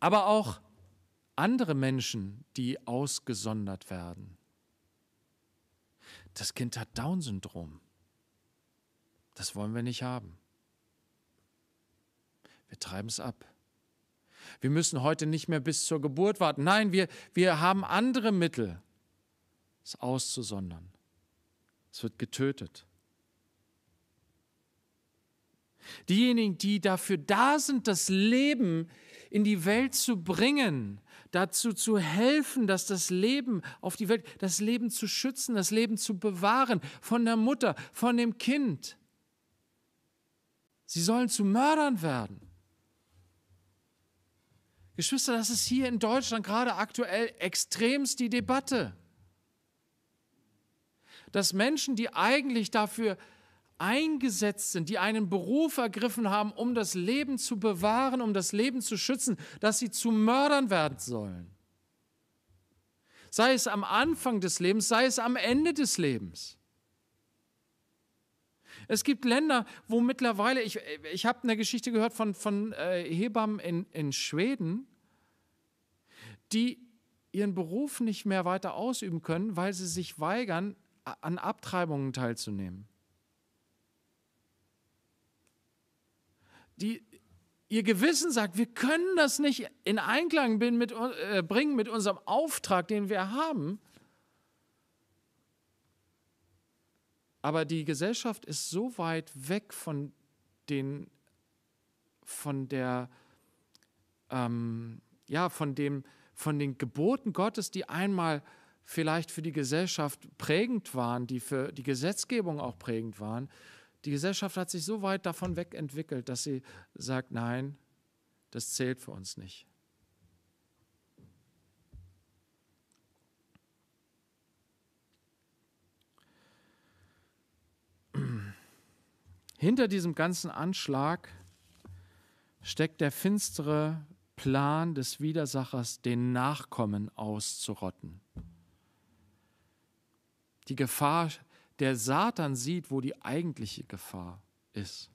Aber auch andere Menschen, die ausgesondert werden. Das Kind hat Down-Syndrom. Das wollen wir nicht haben. Wir treiben es ab. Wir müssen heute nicht mehr bis zur Geburt warten. Nein, wir, wir haben andere Mittel, es auszusondern. Es wird getötet. Diejenigen, die dafür da sind, das Leben in die Welt zu bringen, dazu zu helfen, dass das Leben auf die Welt, das Leben zu schützen, das Leben zu bewahren, von der Mutter, von dem Kind. Sie sollen zu Mördern werden. Geschwister, das ist hier in Deutschland gerade aktuell extremst die Debatte dass Menschen, die eigentlich dafür eingesetzt sind, die einen Beruf ergriffen haben, um das Leben zu bewahren, um das Leben zu schützen, dass sie zu Mördern werden sollen. Sei es am Anfang des Lebens, sei es am Ende des Lebens. Es gibt Länder, wo mittlerweile, ich, ich habe eine Geschichte gehört von, von äh, Hebammen in, in Schweden, die ihren Beruf nicht mehr weiter ausüben können, weil sie sich weigern, an Abtreibungen teilzunehmen. Die, ihr Gewissen sagt, wir können das nicht in Einklang mit, äh, bringen mit unserem Auftrag, den wir haben. Aber die Gesellschaft ist so weit weg von, den, von, der, ähm, ja, von, dem, von den Geboten Gottes, die einmal vielleicht für die Gesellschaft prägend waren, die für die Gesetzgebung auch prägend waren. Die Gesellschaft hat sich so weit davon wegentwickelt, dass sie sagt, nein, das zählt für uns nicht. Hinter diesem ganzen Anschlag steckt der finstere Plan des Widersachers, den Nachkommen auszurotten die Gefahr, der Satan sieht, wo die eigentliche Gefahr ist.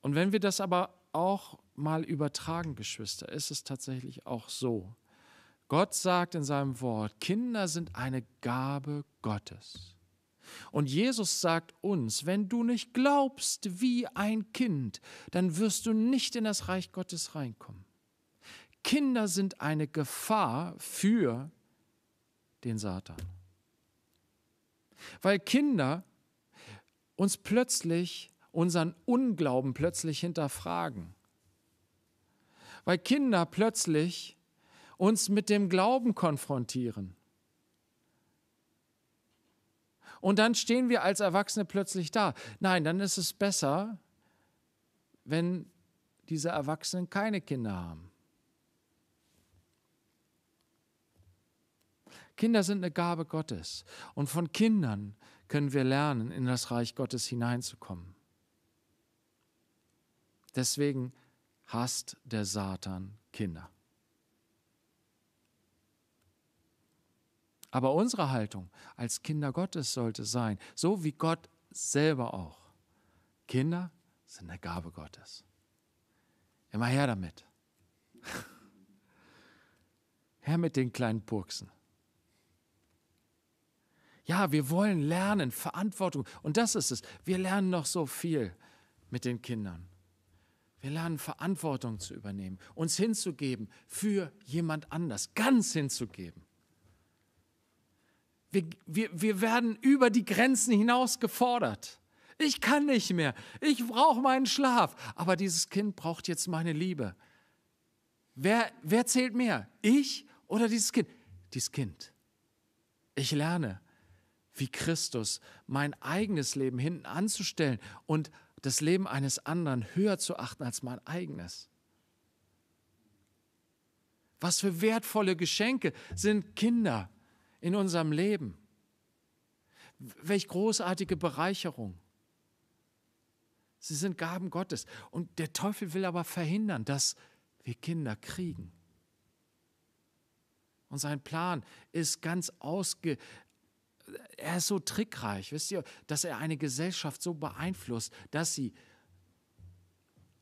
Und wenn wir das aber auch mal übertragen, Geschwister, ist es tatsächlich auch so. Gott sagt in seinem Wort, Kinder sind eine Gabe Gottes. Und Jesus sagt uns, wenn du nicht glaubst wie ein Kind, dann wirst du nicht in das Reich Gottes reinkommen. Kinder sind eine Gefahr für den Satan. Weil Kinder uns plötzlich, unseren Unglauben plötzlich hinterfragen. Weil Kinder plötzlich uns mit dem Glauben konfrontieren. Und dann stehen wir als Erwachsene plötzlich da. Nein, dann ist es besser, wenn diese Erwachsenen keine Kinder haben. Kinder sind eine Gabe Gottes. Und von Kindern können wir lernen, in das Reich Gottes hineinzukommen. Deswegen hasst der Satan Kinder. Aber unsere Haltung als Kinder Gottes sollte sein, so wie Gott selber auch. Kinder sind eine Gabe Gottes. Immer her damit. Her mit den kleinen Purksen. Ja, wir wollen lernen, Verantwortung. Und das ist es. Wir lernen noch so viel mit den Kindern. Wir lernen Verantwortung zu übernehmen, uns hinzugeben für jemand anders, ganz hinzugeben. Wir, wir, wir werden über die Grenzen hinaus gefordert. Ich kann nicht mehr. Ich brauche meinen Schlaf. Aber dieses Kind braucht jetzt meine Liebe. Wer, wer zählt mehr? Ich oder dieses Kind? Dieses Kind. Ich lerne wie Christus, mein eigenes Leben hinten anzustellen und das Leben eines anderen höher zu achten als mein eigenes. Was für wertvolle Geschenke sind Kinder in unserem Leben. Welch großartige Bereicherung. Sie sind Gaben Gottes. Und der Teufel will aber verhindern, dass wir Kinder kriegen. Und sein Plan ist ganz ausge, er ist so trickreich, wisst ihr, dass er eine Gesellschaft so beeinflusst, dass sie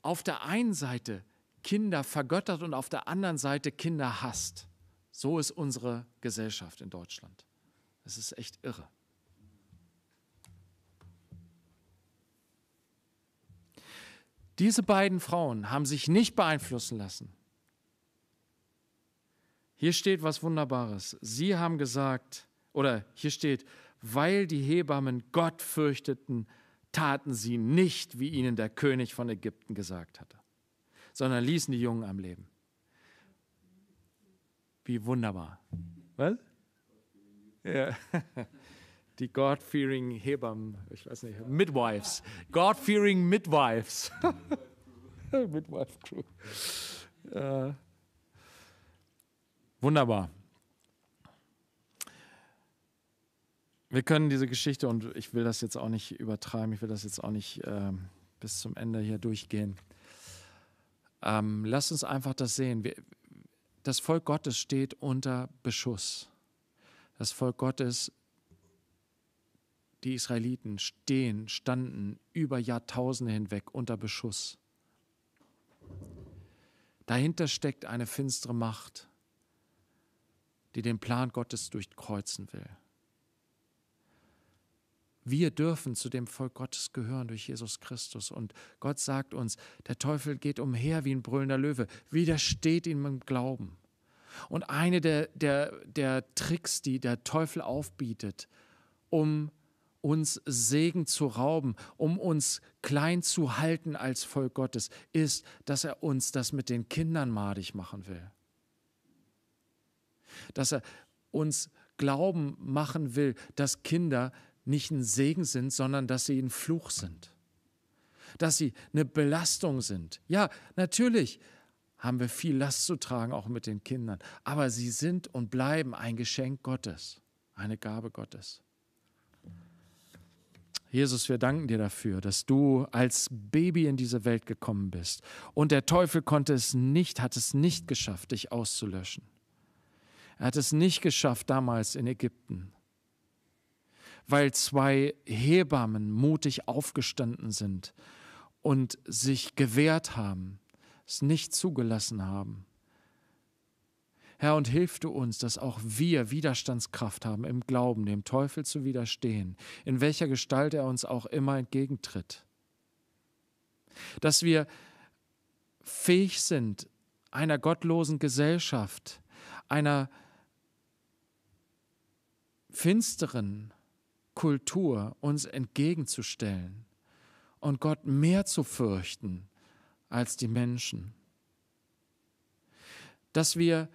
auf der einen Seite Kinder vergöttert und auf der anderen Seite Kinder hasst. So ist unsere Gesellschaft in Deutschland. Das ist echt irre. Diese beiden Frauen haben sich nicht beeinflussen lassen. Hier steht was Wunderbares. Sie haben gesagt, oder hier steht, weil die Hebammen Gott fürchteten, taten sie nicht, wie ihnen der König von Ägypten gesagt hatte, sondern ließen die Jungen am Leben. Wie wunderbar. Was? Ja. Die God-fearing Hebammen, ich weiß nicht, Midwives. God-fearing Midwives. Midwife Crew. Ja. Wunderbar. wir können diese Geschichte und ich will das jetzt auch nicht übertreiben, ich will das jetzt auch nicht ähm, bis zum Ende hier durchgehen. Ähm, lasst uns einfach das sehen. Wir, das Volk Gottes steht unter Beschuss. Das Volk Gottes, die Israeliten stehen, standen über Jahrtausende hinweg unter Beschuss. Dahinter steckt eine finstere Macht, die den Plan Gottes durchkreuzen will. Wir dürfen zu dem Volk Gottes gehören durch Jesus Christus. Und Gott sagt uns, der Teufel geht umher wie ein brüllender Löwe, widersteht ihm im Glauben. Und eine der, der, der Tricks, die der Teufel aufbietet, um uns Segen zu rauben, um uns klein zu halten als Volk Gottes, ist, dass er uns das mit den Kindern madig machen will. Dass er uns Glauben machen will, dass Kinder nicht ein Segen sind, sondern dass sie ein Fluch sind. Dass sie eine Belastung sind. Ja, natürlich haben wir viel Last zu tragen, auch mit den Kindern. Aber sie sind und bleiben ein Geschenk Gottes, eine Gabe Gottes. Jesus, wir danken dir dafür, dass du als Baby in diese Welt gekommen bist. Und der Teufel konnte es nicht, hat es nicht geschafft, dich auszulöschen. Er hat es nicht geschafft damals in Ägypten weil zwei Hebammen mutig aufgestanden sind und sich gewehrt haben, es nicht zugelassen haben. Herr, und hilf du uns, dass auch wir Widerstandskraft haben im Glauben, dem Teufel zu widerstehen, in welcher Gestalt er uns auch immer entgegentritt. Dass wir fähig sind, einer gottlosen Gesellschaft, einer finsteren, Kultur uns entgegenzustellen und Gott mehr zu fürchten als die Menschen. Dass wir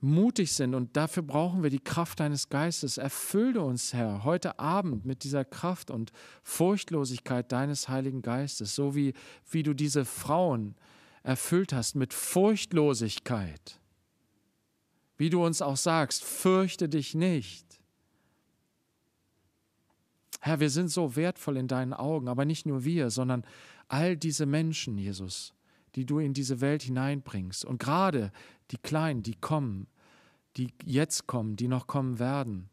mutig sind und dafür brauchen wir die Kraft deines Geistes. Erfülle uns, Herr, heute Abend mit dieser Kraft und Furchtlosigkeit deines Heiligen Geistes, so wie, wie du diese Frauen erfüllt hast mit Furchtlosigkeit. Wie du uns auch sagst, fürchte dich nicht. Herr, wir sind so wertvoll in deinen Augen, aber nicht nur wir, sondern all diese Menschen, Jesus, die du in diese Welt hineinbringst. Und gerade die Kleinen, die kommen, die jetzt kommen, die noch kommen werden.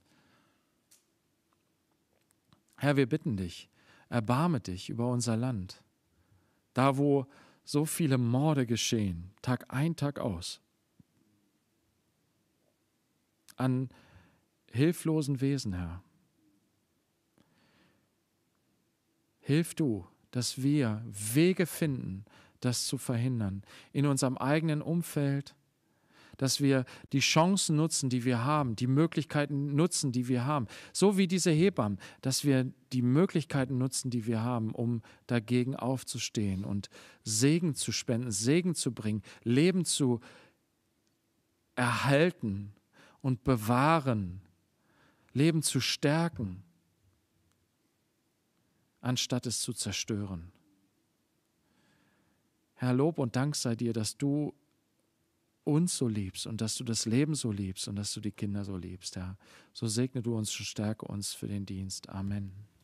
Herr, wir bitten dich, erbarme dich über unser Land. Da, wo so viele Morde geschehen, Tag ein, Tag aus, an hilflosen Wesen, Herr. Hilf du, dass wir Wege finden, das zu verhindern, in unserem eigenen Umfeld, dass wir die Chancen nutzen, die wir haben, die Möglichkeiten nutzen, die wir haben, so wie diese Hebammen, dass wir die Möglichkeiten nutzen, die wir haben, um dagegen aufzustehen und Segen zu spenden, Segen zu bringen, Leben zu erhalten und bewahren, Leben zu stärken anstatt es zu zerstören. Herr, Lob und Dank sei dir, dass du uns so liebst und dass du das Leben so liebst und dass du die Kinder so liebst, Herr. So segne du uns und stärke uns für den Dienst. Amen.